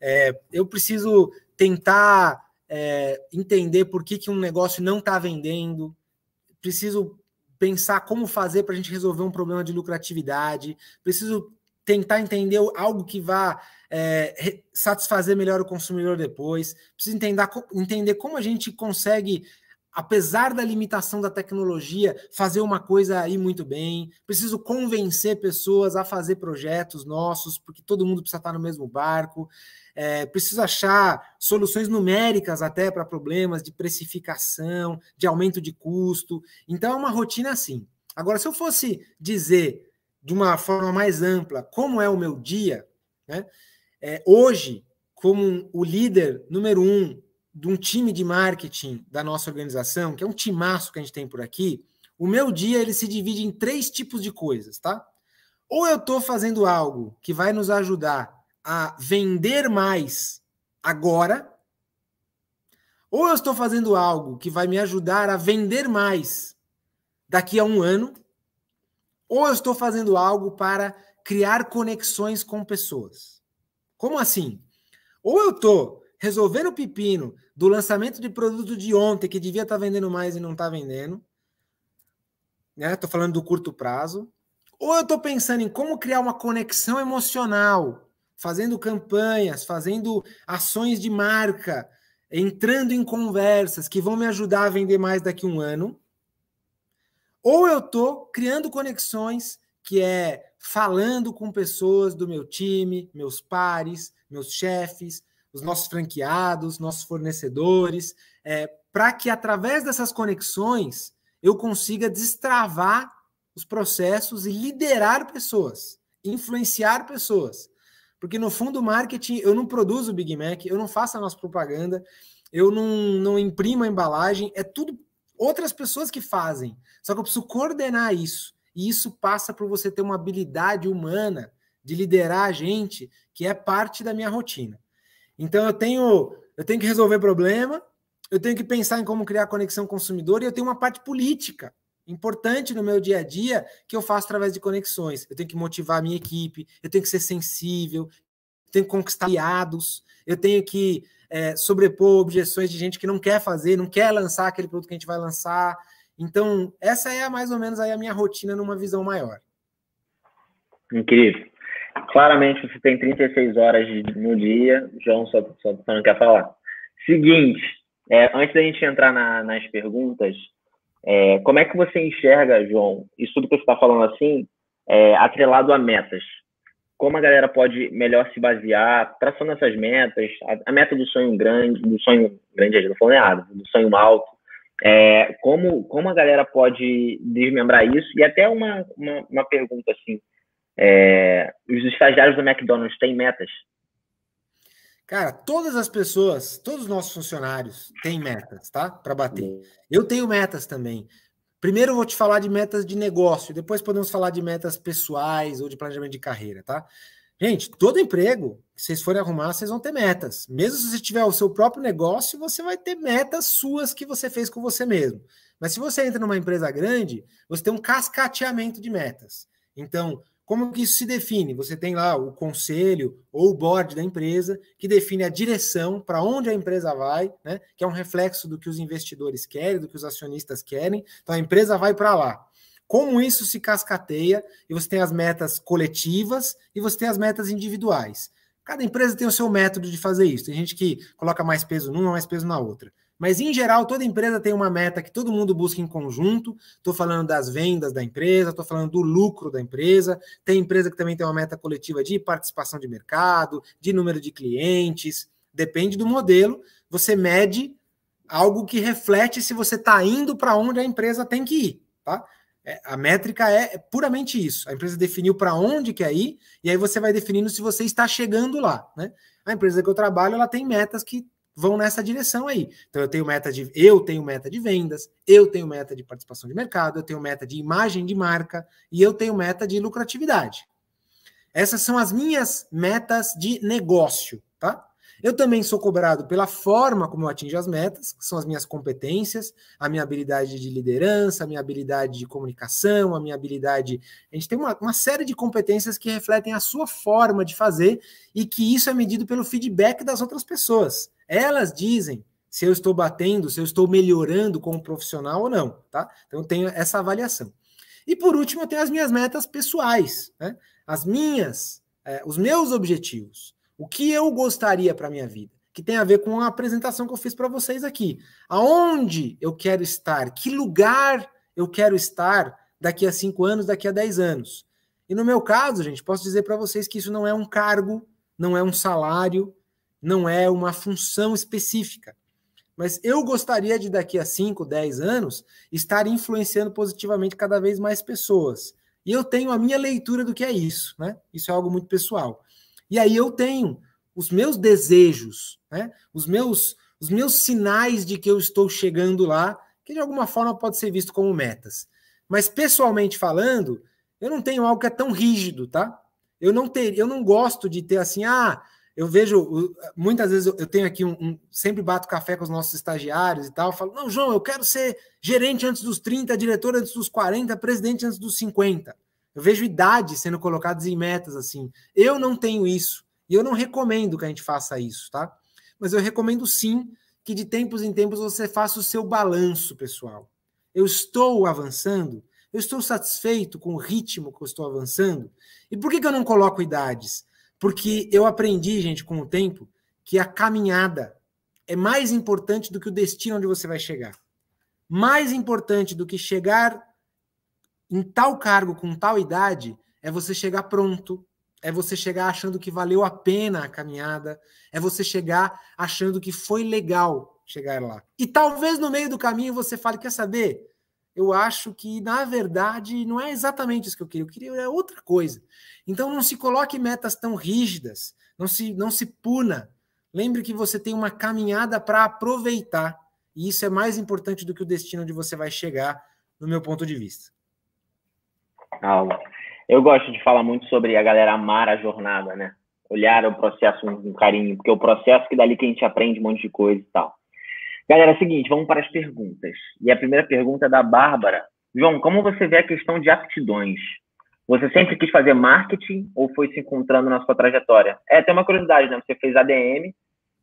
É, eu preciso tentar é, entender por que, que um negócio não está vendendo, preciso pensar como fazer para a gente resolver um problema de lucratividade, preciso tentar entender algo que vá é, satisfazer melhor o consumidor depois, precisa entender, entender como a gente consegue apesar da limitação da tecnologia, fazer uma coisa aí muito bem. Preciso convencer pessoas a fazer projetos nossos, porque todo mundo precisa estar no mesmo barco. É, preciso achar soluções numéricas até para problemas de precificação, de aumento de custo. Então, é uma rotina assim. Agora, se eu fosse dizer de uma forma mais ampla. Como é o meu dia? Né? É, hoje, como o líder número um de um time de marketing da nossa organização, que é um timaço que a gente tem por aqui, o meu dia ele se divide em três tipos de coisas, tá? Ou eu estou fazendo algo que vai nos ajudar a vender mais agora, ou eu estou fazendo algo que vai me ajudar a vender mais daqui a um ano, ou eu estou fazendo algo para criar conexões com pessoas. Como assim? Ou eu estou resolvendo o pepino do lançamento de produto de ontem que devia estar tá vendendo mais e não está vendendo, né? Estou falando do curto prazo. Ou eu estou pensando em como criar uma conexão emocional, fazendo campanhas, fazendo ações de marca, entrando em conversas que vão me ajudar a vender mais daqui a um ano. Ou eu estou criando conexões, que é falando com pessoas do meu time, meus pares, meus chefes, os nossos franqueados, nossos fornecedores, é, para que através dessas conexões eu consiga destravar os processos e liderar pessoas, influenciar pessoas. Porque no fundo, marketing, eu não produzo o Big Mac, eu não faço a nossa propaganda, eu não, não imprimo a embalagem, é tudo outras pessoas que fazem. Só que eu preciso coordenar isso. E isso passa por você ter uma habilidade humana de liderar a gente, que é parte da minha rotina. Então eu tenho, eu tenho que resolver problema, eu tenho que pensar em como criar conexão consumidor e eu tenho uma parte política importante no meu dia a dia que eu faço através de conexões. Eu tenho que motivar a minha equipe, eu tenho que ser sensível, eu tenho que conquistar aliados, eu tenho que é, sobrepor objeções de gente que não quer fazer, não quer lançar aquele produto que a gente vai lançar. Então, essa é mais ou menos aí a minha rotina numa visão maior. Incrível. Claramente você tem 36 horas no dia, João só, só, só não quer falar. Seguinte, é, antes da gente entrar na, nas perguntas, é, como é que você enxerga, João, isso tudo que você está falando assim, é, atrelado a metas? como a galera pode melhor se basear, traçando essas metas, a, a meta do sonho grande, do sonho grande, não falando errado, do sonho alto, é, como, como a galera pode desmembrar isso? E até uma, uma, uma pergunta assim, é, os estagiários do McDonald's têm metas? Cara, todas as pessoas, todos os nossos funcionários têm metas, tá? Para bater. Eu tenho metas também. Primeiro eu vou te falar de metas de negócio, depois podemos falar de metas pessoais ou de planejamento de carreira, tá? Gente, todo emprego que vocês forem arrumar, vocês vão ter metas. Mesmo se você tiver o seu próprio negócio, você vai ter metas suas que você fez com você mesmo. Mas se você entra numa empresa grande, você tem um cascateamento de metas. Então, como que isso se define? Você tem lá o conselho ou o board da empresa que define a direção para onde a empresa vai, né? que é um reflexo do que os investidores querem, do que os acionistas querem. Então a empresa vai para lá. Como isso se cascateia e você tem as metas coletivas e você tem as metas individuais. Cada empresa tem o seu método de fazer isso. Tem gente que coloca mais peso numa, mais peso na outra. Mas, em geral, toda empresa tem uma meta que todo mundo busca em conjunto. Estou falando das vendas da empresa, estou falando do lucro da empresa. Tem empresa que também tem uma meta coletiva de participação de mercado, de número de clientes. Depende do modelo. Você mede algo que reflete se você está indo para onde a empresa tem que ir. Tá? É, a métrica é, é puramente isso. A empresa definiu para onde quer ir, e aí você vai definindo se você está chegando lá. Né? A empresa que eu trabalho ela tem metas que vão nessa direção aí. Então eu tenho meta de eu tenho meta de vendas, eu tenho meta de participação de mercado, eu tenho meta de imagem de marca e eu tenho meta de lucratividade. Essas são as minhas metas de negócio, tá? Eu também sou cobrado pela forma como eu atingo as metas, que são as minhas competências, a minha habilidade de liderança, a minha habilidade de comunicação, a minha habilidade. A gente tem uma, uma série de competências que refletem a sua forma de fazer e que isso é medido pelo feedback das outras pessoas. Elas dizem se eu estou batendo, se eu estou melhorando como profissional ou não, tá? Então eu tenho essa avaliação. E por último, eu tenho as minhas metas pessoais, né? As minhas, é, os meus objetivos, o que eu gostaria para minha vida, que tem a ver com a apresentação que eu fiz para vocês aqui. Aonde eu quero estar? Que lugar eu quero estar daqui a cinco anos, daqui a dez anos? E no meu caso, gente, posso dizer para vocês que isso não é um cargo, não é um salário, não é uma função específica. Mas eu gostaria de, daqui a 5, 10 anos, estar influenciando positivamente cada vez mais pessoas. E eu tenho a minha leitura do que é isso, né? Isso é algo muito pessoal. E aí eu tenho os meus desejos, né? os, meus, os meus sinais de que eu estou chegando lá, que de alguma forma pode ser visto como metas. Mas pessoalmente falando, eu não tenho algo que é tão rígido, tá? Eu não ter, eu não gosto de ter assim, ah, eu vejo, muitas vezes eu tenho aqui um, um, sempre bato café com os nossos estagiários e tal, falo, não, João, eu quero ser gerente antes dos 30, diretor antes dos 40, presidente antes dos 50. Eu vejo idade sendo colocadas em metas assim. Eu não tenho isso, e eu não recomendo que a gente faça isso, tá? Mas eu recomendo sim que de tempos em tempos você faça o seu balanço, pessoal. Eu estou avançando, eu estou satisfeito com o ritmo que eu estou avançando. E por que, que eu não coloco idades? Porque eu aprendi, gente, com o tempo, que a caminhada é mais importante do que o destino onde você vai chegar. Mais importante do que chegar em tal cargo com tal idade é você chegar pronto, é você chegar achando que valeu a pena a caminhada, é você chegar achando que foi legal chegar lá. E talvez no meio do caminho você fale: quer saber? eu acho que, na verdade, não é exatamente isso que eu queria. Eu queria é outra coisa. Então, não se coloque metas tão rígidas, não se, não se puna. Lembre que você tem uma caminhada para aproveitar. E isso é mais importante do que o destino onde você vai chegar, no meu ponto de vista. Eu gosto de falar muito sobre a galera amar a jornada, né? Olhar o processo com carinho, porque é o processo que dali que a gente aprende um monte de coisa e tal. Galera, é o seguinte, vamos para as perguntas. E a primeira pergunta é da Bárbara. João, como você vê a questão de aptidões? Você sempre quis fazer marketing ou foi se encontrando na sua trajetória? É, tem uma curiosidade, né? Você fez ADM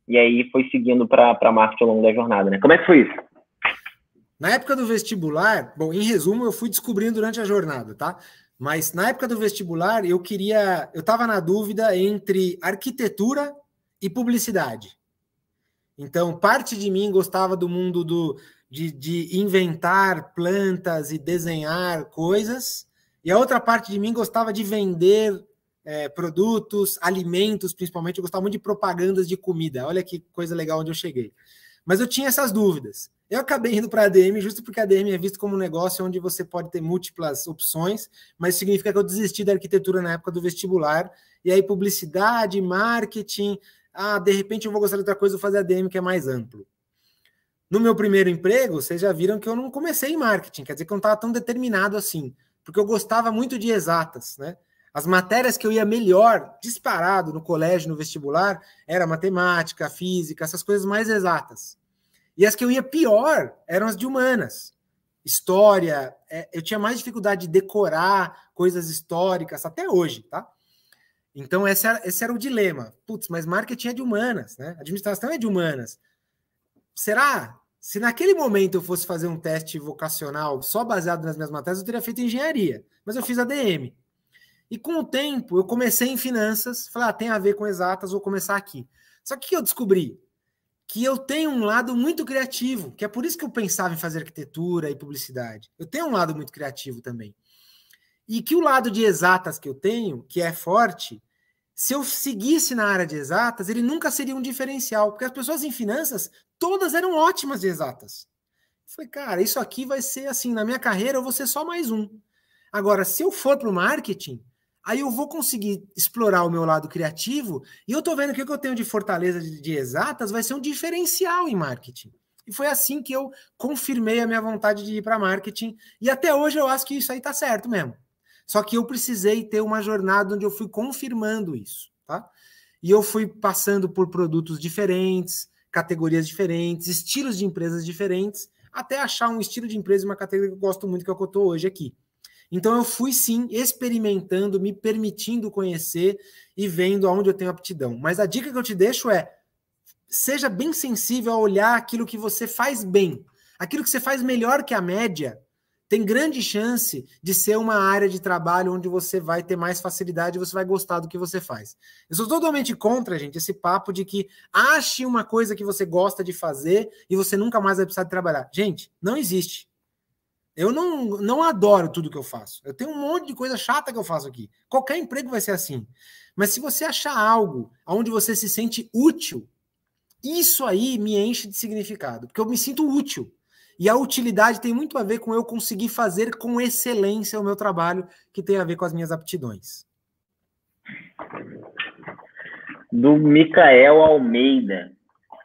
e aí foi seguindo para marketing ao longo da jornada, né? Como é que foi isso? Na época do vestibular, bom, em resumo, eu fui descobrindo durante a jornada, tá? Mas na época do vestibular, eu queria, eu estava na dúvida entre arquitetura e publicidade. Então, parte de mim gostava do mundo do, de, de inventar plantas e desenhar coisas, e a outra parte de mim gostava de vender é, produtos, alimentos, principalmente. Eu gostava muito de propagandas de comida. Olha que coisa legal onde eu cheguei. Mas eu tinha essas dúvidas. Eu acabei indo para a ADM, justo porque a ADM é visto como um negócio onde você pode ter múltiplas opções, mas significa que eu desisti da arquitetura na época do vestibular. E aí, publicidade, marketing, ah, de repente eu vou gostar de outra coisa, vou fazer ADM que é mais amplo. No meu primeiro emprego, vocês já viram que eu não comecei em marketing, quer dizer que eu não estava tão determinado assim, porque eu gostava muito de exatas, né? As matérias que eu ia melhor, disparado no colégio, no vestibular, era matemática, física, essas coisas mais exatas. E as que eu ia pior eram as de humanas. História, é, eu tinha mais dificuldade de decorar coisas históricas até hoje, tá? Então, esse era, esse era o dilema. Putz, mas marketing é de humanas, né? Administração é de humanas. Será? Se naquele momento eu fosse fazer um teste vocacional só baseado nas minhas matérias, eu teria feito engenharia. Mas eu fiz ADM. E com o tempo, eu comecei em finanças. Falei, ah, tem a ver com exatas, vou começar aqui. Só que o que eu descobri? Que eu tenho um lado muito criativo, que é por isso que eu pensava em fazer arquitetura e publicidade. Eu tenho um lado muito criativo também. E que o lado de exatas que eu tenho, que é forte, se eu seguisse na área de exatas, ele nunca seria um diferencial, porque as pessoas em finanças, todas eram ótimas de exatas. Foi falei, cara, isso aqui vai ser assim, na minha carreira eu vou ser só mais um. Agora, se eu for para o marketing, aí eu vou conseguir explorar o meu lado criativo e eu tô vendo que o que eu tenho de fortaleza de exatas vai ser um diferencial em marketing. E foi assim que eu confirmei a minha vontade de ir para marketing e até hoje eu acho que isso aí tá certo mesmo. Só que eu precisei ter uma jornada onde eu fui confirmando isso, tá? E eu fui passando por produtos diferentes, categorias diferentes, estilos de empresas diferentes, até achar um estilo de empresa e uma categoria que eu gosto muito, que é o que eu estou hoje aqui. Então eu fui sim experimentando, me permitindo conhecer e vendo aonde eu tenho aptidão. Mas a dica que eu te deixo é: seja bem sensível a olhar aquilo que você faz bem, aquilo que você faz melhor que a média, tem grande chance de ser uma área de trabalho onde você vai ter mais facilidade e você vai gostar do que você faz. Eu sou totalmente contra, gente, esse papo de que ache uma coisa que você gosta de fazer e você nunca mais vai precisar de trabalhar. Gente, não existe. Eu não, não adoro tudo que eu faço. Eu tenho um monte de coisa chata que eu faço aqui. Qualquer emprego vai ser assim. Mas se você achar algo onde você se sente útil, isso aí me enche de significado, porque eu me sinto útil. E a utilidade tem muito a ver com eu conseguir fazer com excelência o meu trabalho, que tem a ver com as minhas aptidões. Do Micael Almeida.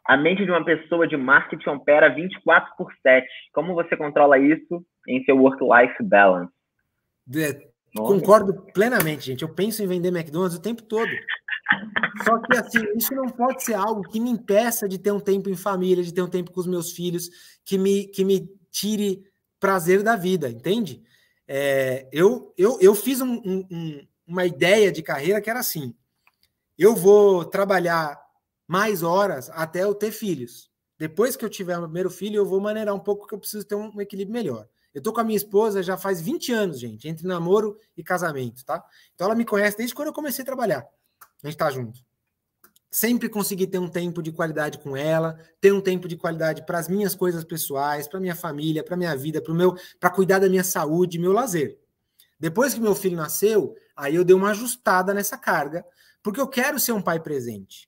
A mente de uma pessoa de marketing opera 24 por 7. Como você controla isso em seu work-life balance? É, nossa. Concordo plenamente, gente. Eu penso em vender McDonald's o tempo todo. Só que assim, isso não pode ser algo que me impeça de ter um tempo em família, de ter um tempo com os meus filhos, que me, que me tire prazer da vida, entende? É, eu, eu, eu fiz um, um, uma ideia de carreira que era assim: eu vou trabalhar mais horas até eu ter filhos. Depois que eu tiver o meu primeiro filho, eu vou maneirar um pouco que eu preciso ter um, um equilíbrio melhor. Eu tô com a minha esposa já faz 20 anos, gente, entre namoro e casamento, tá? Então ela me conhece desde quando eu comecei a trabalhar. A gente tá junto. Sempre consegui ter um tempo de qualidade com ela, ter um tempo de qualidade para as minhas coisas pessoais, para minha família, para minha vida, para meu, para cuidar da minha saúde, meu lazer. Depois que meu filho nasceu, aí eu dei uma ajustada nessa carga, porque eu quero ser um pai presente.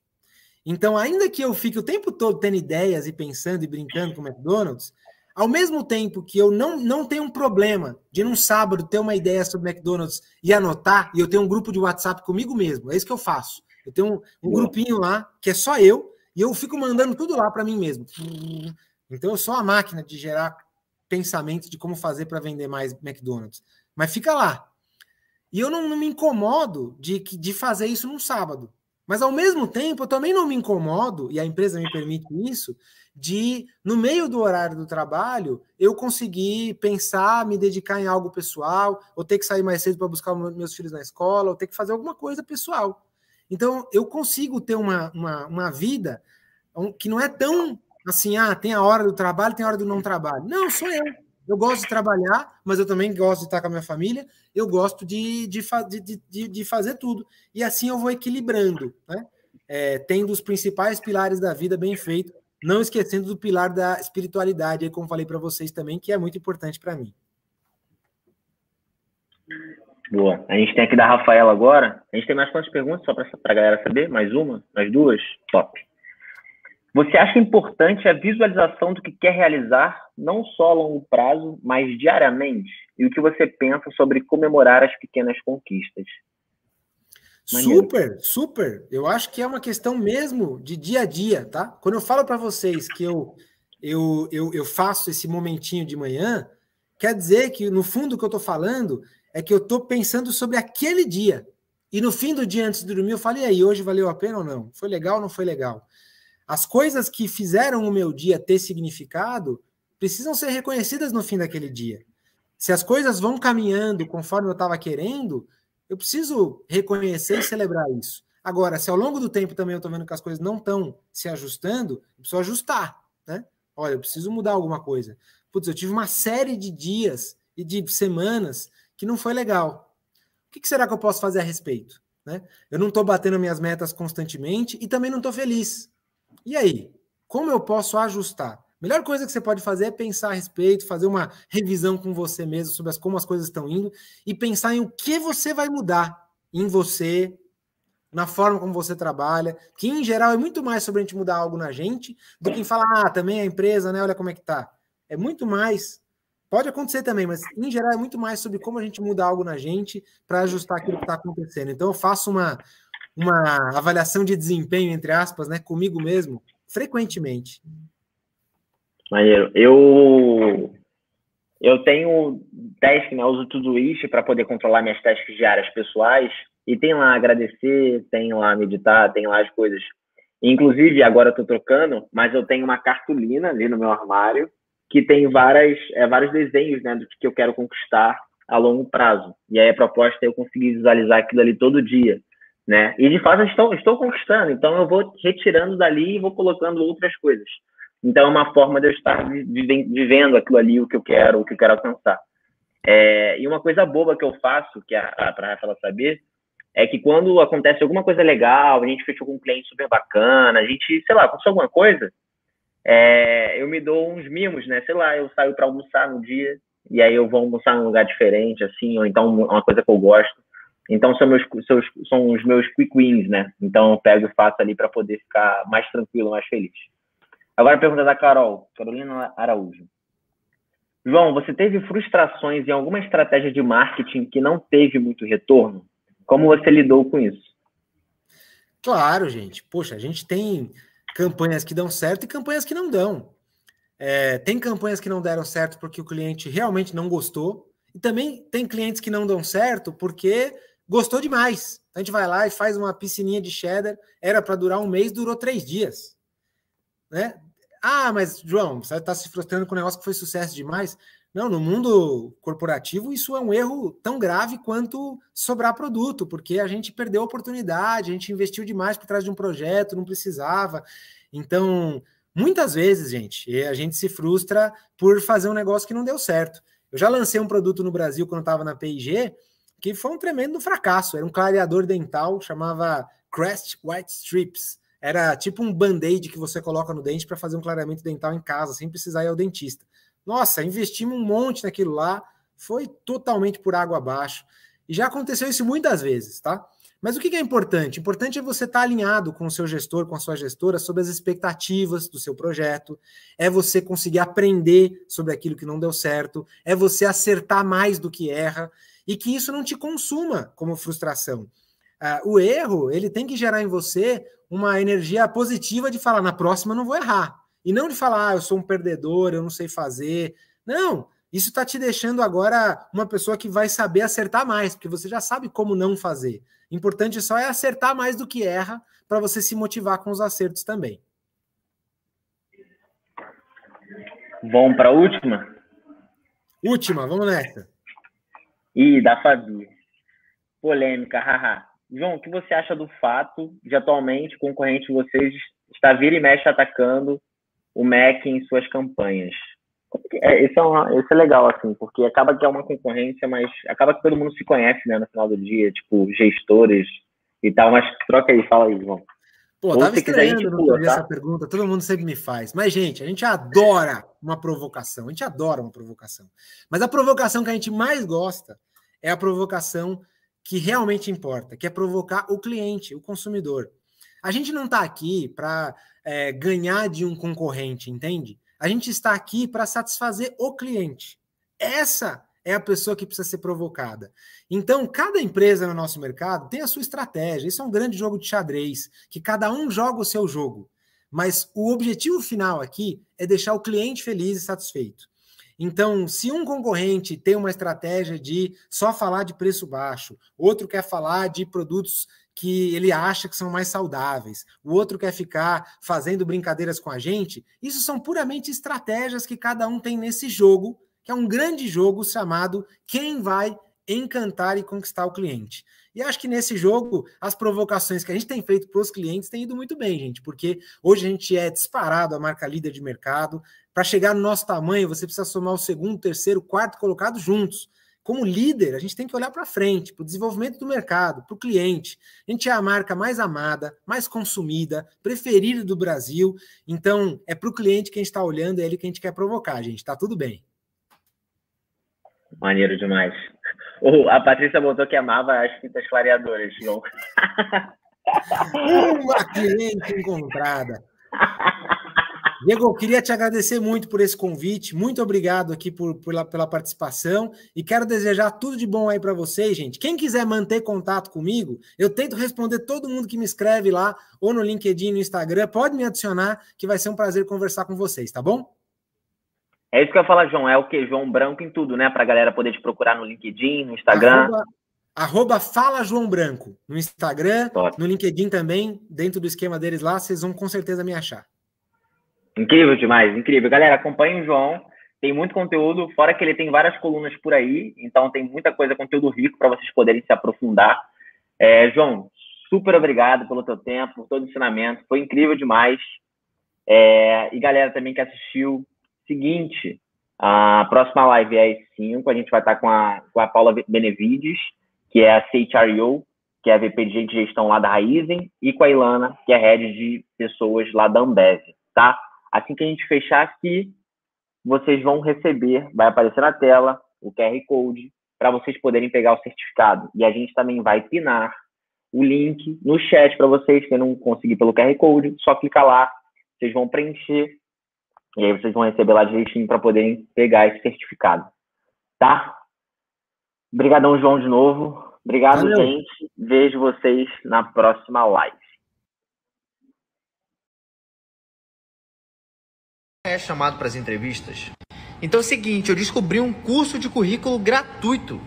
Então, ainda que eu fique o tempo todo tendo ideias e pensando e brincando com o McDonald's, ao mesmo tempo que eu não, não tenho um problema de num sábado ter uma ideia sobre McDonald's e anotar, e eu tenho um grupo de WhatsApp comigo mesmo, é isso que eu faço. Eu tenho um, um grupinho lá que é só eu, e eu fico mandando tudo lá para mim mesmo. Então eu sou a máquina de gerar pensamentos de como fazer para vender mais McDonald's. Mas fica lá. E eu não, não me incomodo de, de fazer isso num sábado. Mas ao mesmo tempo, eu também não me incomodo, e a empresa me permite isso, de no meio do horário do trabalho eu conseguir pensar, me dedicar em algo pessoal, ou ter que sair mais cedo para buscar meus filhos na escola, ou ter que fazer alguma coisa pessoal. Então eu consigo ter uma, uma, uma vida que não é tão assim, ah, tem a hora do trabalho, tem a hora do não trabalho. Não, sou eu. Eu gosto de trabalhar, mas eu também gosto de estar com a minha família. Eu gosto de, de, de, de, de fazer tudo. E assim eu vou equilibrando, né? É, tendo os principais pilares da vida bem feito, não esquecendo do pilar da espiritualidade, como falei para vocês também, que é muito importante para mim. Boa. A gente tem aqui da Rafaela agora. A gente tem mais quantas perguntas, só para a galera saber? Mais uma? Mais duas? Top. Você acha importante a visualização do que quer realizar, não só a longo prazo, mas diariamente? E o que você pensa sobre comemorar as pequenas conquistas? Maneiro. Super, super. Eu acho que é uma questão mesmo de dia a dia, tá? Quando eu falo para vocês que eu, eu, eu, eu faço esse momentinho de manhã, quer dizer que no fundo o que eu estou falando é que eu estou pensando sobre aquele dia. E no fim do dia, antes de dormir, eu falei, aí, hoje valeu a pena ou não? Foi legal ou não foi legal? As coisas que fizeram o meu dia ter significado precisam ser reconhecidas no fim daquele dia. Se as coisas vão caminhando conforme eu estava querendo, eu preciso reconhecer e celebrar isso. Agora, se ao longo do tempo também eu estou vendo que as coisas não estão se ajustando, eu preciso ajustar, né? Olha, eu preciso mudar alguma coisa. Putz, eu tive uma série de dias e de semanas que não foi legal. O que será que eu posso fazer a respeito? Né? Eu não estou batendo minhas metas constantemente e também não estou feliz. E aí? Como eu posso ajustar? melhor coisa que você pode fazer é pensar a respeito, fazer uma revisão com você mesmo sobre as, como as coisas estão indo e pensar em o que você vai mudar em você, na forma como você trabalha, que em geral é muito mais sobre a gente mudar algo na gente do que falar, ah, também é a empresa, né? Olha como é que tá. É muito mais. Pode acontecer também, mas em geral é muito mais sobre como a gente muda algo na gente para ajustar aquilo que está acontecendo. Então eu faço uma uma avaliação de desempenho, entre aspas, né, comigo mesmo, frequentemente. Maneiro. Eu eu tenho task, né? Eu uso isso para poder controlar minhas tasks diárias pessoais. E tem lá agradecer, tem lá meditar, tem lá as coisas. Inclusive, agora eu tô trocando, mas eu tenho uma cartolina ali no meu armário que tem várias, é, vários desenhos né, do que eu quero conquistar a longo prazo. E aí a proposta é eu conseguir visualizar aquilo ali todo dia. Né? E de fato estou, estou conquistando, então eu vou retirando dali e vou colocando outras coisas. Então é uma forma de eu estar vivendo aquilo ali, o que eu quero, o que eu quero alcançar. É, e uma coisa boba que eu faço, que a, para ela saber, é que quando acontece alguma coisa legal, a gente fechou com um cliente super bacana, a gente, sei lá, aconteceu alguma coisa, é, eu me dou uns mimos, né? Sei lá, eu saio para almoçar no dia, e aí eu vou almoçar num lugar diferente, assim, ou então uma coisa que eu gosto. Então são, meus, são os meus quick wins, né? Então eu pego e faço ali para poder ficar mais tranquilo, mais feliz. Agora a pergunta da Carol, Carolina Araújo. João, você teve frustrações em alguma estratégia de marketing que não teve muito retorno? Como você lidou com isso? Claro, gente. Poxa, a gente tem campanhas que dão certo e campanhas que não dão. É, tem campanhas que não deram certo porque o cliente realmente não gostou. E também tem clientes que não dão certo porque gostou demais. A gente vai lá e faz uma piscininha de cheddar, era para durar um mês, durou três dias. Né? Ah, mas, João, você está se frustrando com um negócio que foi sucesso demais. Não, no mundo corporativo, isso é um erro tão grave quanto sobrar produto, porque a gente perdeu a oportunidade, a gente investiu demais por trás de um projeto, não precisava. Então, muitas vezes, gente, a gente se frustra por fazer um negócio que não deu certo. Eu já lancei um produto no Brasil quando estava na PIG, que foi um tremendo fracasso. Era um clareador dental, chamava Crest White Strips. Era tipo um band-aid que você coloca no dente para fazer um clareamento dental em casa, sem precisar ir ao dentista. Nossa, investimos um monte naquilo lá, foi totalmente por água abaixo. E já aconteceu isso muitas vezes, tá? Mas o que é importante? Importante é você estar tá alinhado com o seu gestor, com a sua gestora, sobre as expectativas do seu projeto, é você conseguir aprender sobre aquilo que não deu certo, é você acertar mais do que erra e que isso não te consuma como frustração. Uh, o erro ele tem que gerar em você uma energia positiva de falar na próxima eu não vou errar e não de falar ah, eu sou um perdedor eu não sei fazer não isso está te deixando agora uma pessoa que vai saber acertar mais porque você já sabe como não fazer importante só é acertar mais do que erra para você se motivar com os acertos também bom para última última vamos nessa e da Fabi. Polêmica, haha. João, o que você acha do fato de atualmente o concorrente de vocês está vira e mexe atacando o MEC em suas campanhas? esse é, isso, é uma, é legal, assim, porque acaba que é uma concorrência, mas acaba que todo mundo se conhece, né, no final do dia, tipo, gestores e tal, mas troca aí, fala aí, João. Pô, Ou tava estranhando pula, tá? essa pergunta, todo mundo sempre me faz. Mas, gente, a gente adora uma provocação, a gente adora uma provocação. Mas a provocação que a gente mais gosta é a provocação que realmente importa, que é provocar o cliente, o consumidor. A gente não está aqui para é, ganhar de um concorrente, entende? A gente está aqui para satisfazer o cliente. Essa é a pessoa que precisa ser provocada. Então, cada empresa no nosso mercado tem a sua estratégia. Isso é um grande jogo de xadrez, que cada um joga o seu jogo. Mas o objetivo final aqui é deixar o cliente feliz e satisfeito. Então, se um concorrente tem uma estratégia de só falar de preço baixo, outro quer falar de produtos que ele acha que são mais saudáveis, o outro quer ficar fazendo brincadeiras com a gente, isso são puramente estratégias que cada um tem nesse jogo que é um grande jogo chamado Quem Vai Encantar e Conquistar o Cliente. E acho que nesse jogo, as provocações que a gente tem feito para os clientes têm ido muito bem, gente, porque hoje a gente é disparado a marca líder de mercado. Para chegar no nosso tamanho, você precisa somar o segundo, terceiro, quarto colocado juntos. Como líder, a gente tem que olhar para frente, para o desenvolvimento do mercado, para o cliente. A gente é a marca mais amada, mais consumida, preferida do Brasil. Então, é para o cliente que a gente está olhando, é ele que a gente quer provocar, gente. Está tudo bem. Maneiro demais. Oh, a Patrícia botou que amava as fitas clareadoras, João. Uma cliente encontrada. Diego, eu queria te agradecer muito por esse convite. Muito obrigado aqui por, por pela participação. E quero desejar tudo de bom aí para vocês, gente. Quem quiser manter contato comigo, eu tento responder todo mundo que me escreve lá, ou no LinkedIn, no Instagram. Pode me adicionar, que vai ser um prazer conversar com vocês, tá bom? É isso que eu ia falar, João. É o que? João Branco em tudo, né? Pra galera poder te procurar no LinkedIn, no Instagram. Arroba, arroba Fala João Branco. No Instagram, Top. no LinkedIn também. Dentro do esquema deles lá, vocês vão com certeza me achar. Incrível demais, incrível. Galera, acompanhem o João. Tem muito conteúdo, fora que ele tem várias colunas por aí, então tem muita coisa, conteúdo rico para vocês poderem se aprofundar. É, João, super obrigado pelo teu tempo, por todo o ensinamento, foi incrível demais. É, e galera também que assistiu, Seguinte, a próxima live é às 5, a gente vai estar tá com a, com a Paula Benevides, que é a CHRO, que é a VP de Gestão lá da Raizen, e com a Ilana, que é Head de Pessoas lá da Ambev, tá? Assim que a gente fechar aqui, vocês vão receber, vai aparecer na tela, o QR Code, para vocês poderem pegar o certificado. E a gente também vai pinar o link no chat para vocês, quem não conseguir pelo QR Code, só clicar lá, vocês vão preencher e aí vocês vão receber lá direitinho para poderem pegar esse certificado. Tá? Obrigadão, João, de novo. Obrigado, Valeu. gente. Vejo vocês na próxima live. É chamado para as entrevistas. Então é o seguinte, eu descobri um curso de currículo gratuito.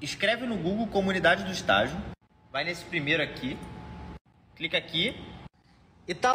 Escreve no Google Comunidade do Estágio. Vai nesse primeiro aqui. Clica aqui. E tá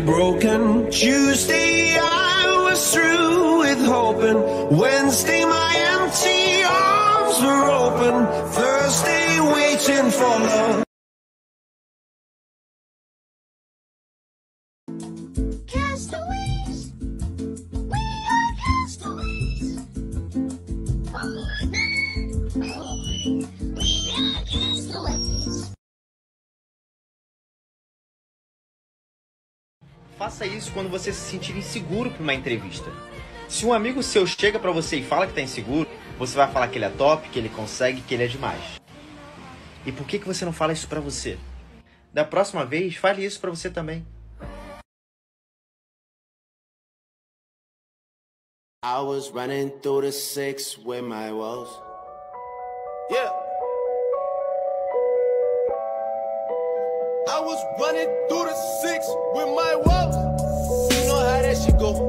broken. Tuesday, I was through with hoping. Wednesday, my empty arms were open. Thursday, waiting for love. Faça isso quando você se sentir inseguro para uma entrevista. Se um amigo seu chega para você e fala que está inseguro, você vai falar que ele é top, que ele consegue, que ele é demais. E por que, que você não fala isso para você? Da próxima vez, fale isso para você também. I was running through the six with my walls. Yeah. was running through the six with my You know how that shit go.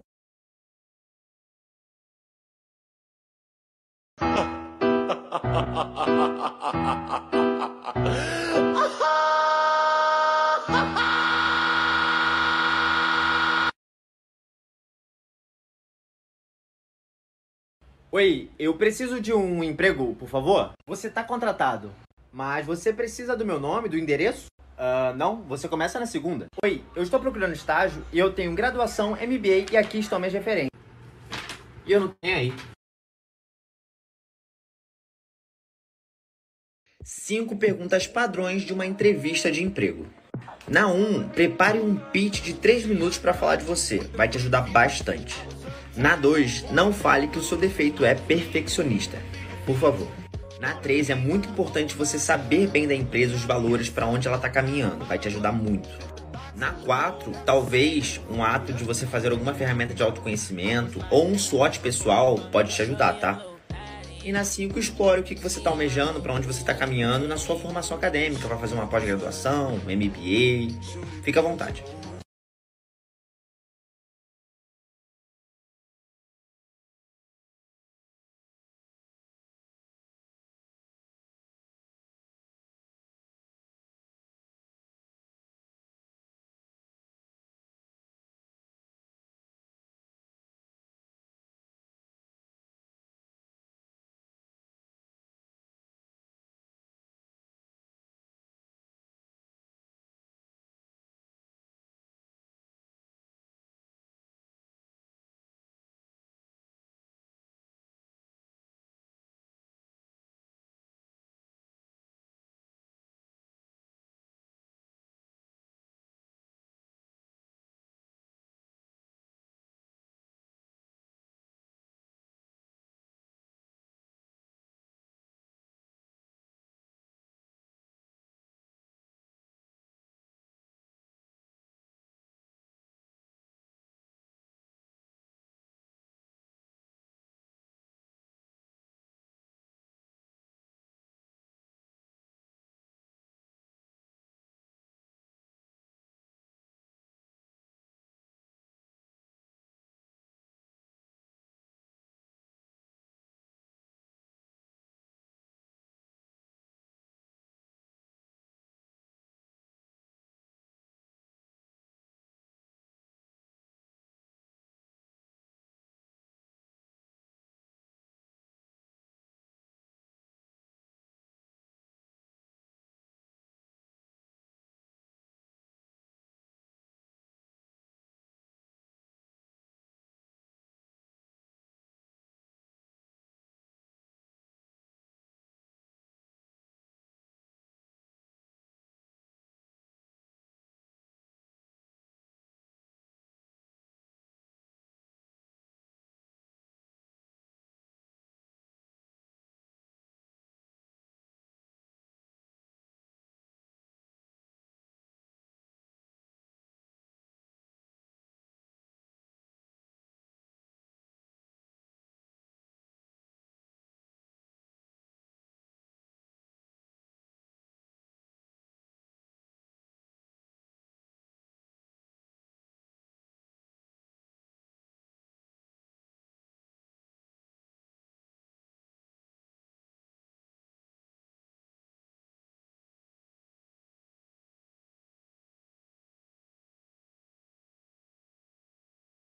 Oi, eu preciso de um emprego, por favor. Você tá contratado, mas você precisa do meu nome, do endereço? Ah, não, você começa na segunda. Oi, eu estou procurando estágio e eu tenho graduação, MBA e aqui estão minhas referências. E eu não tenho aí. 5 perguntas padrões de uma entrevista de emprego. Na 1, um, prepare um pitch de 3 minutos para falar de você, vai te ajudar bastante. Na 2, não fale que o seu defeito é perfeccionista. Por favor. Na 3 é muito importante você saber bem da empresa, os valores, para onde ela está caminhando, vai te ajudar muito. Na 4, talvez um ato de você fazer alguma ferramenta de autoconhecimento ou um SWOT pessoal pode te ajudar, tá? E na 5, explore o que você está almejando, para onde você está caminhando na sua formação acadêmica. Vai fazer uma pós-graduação, um MBA. Fica à vontade.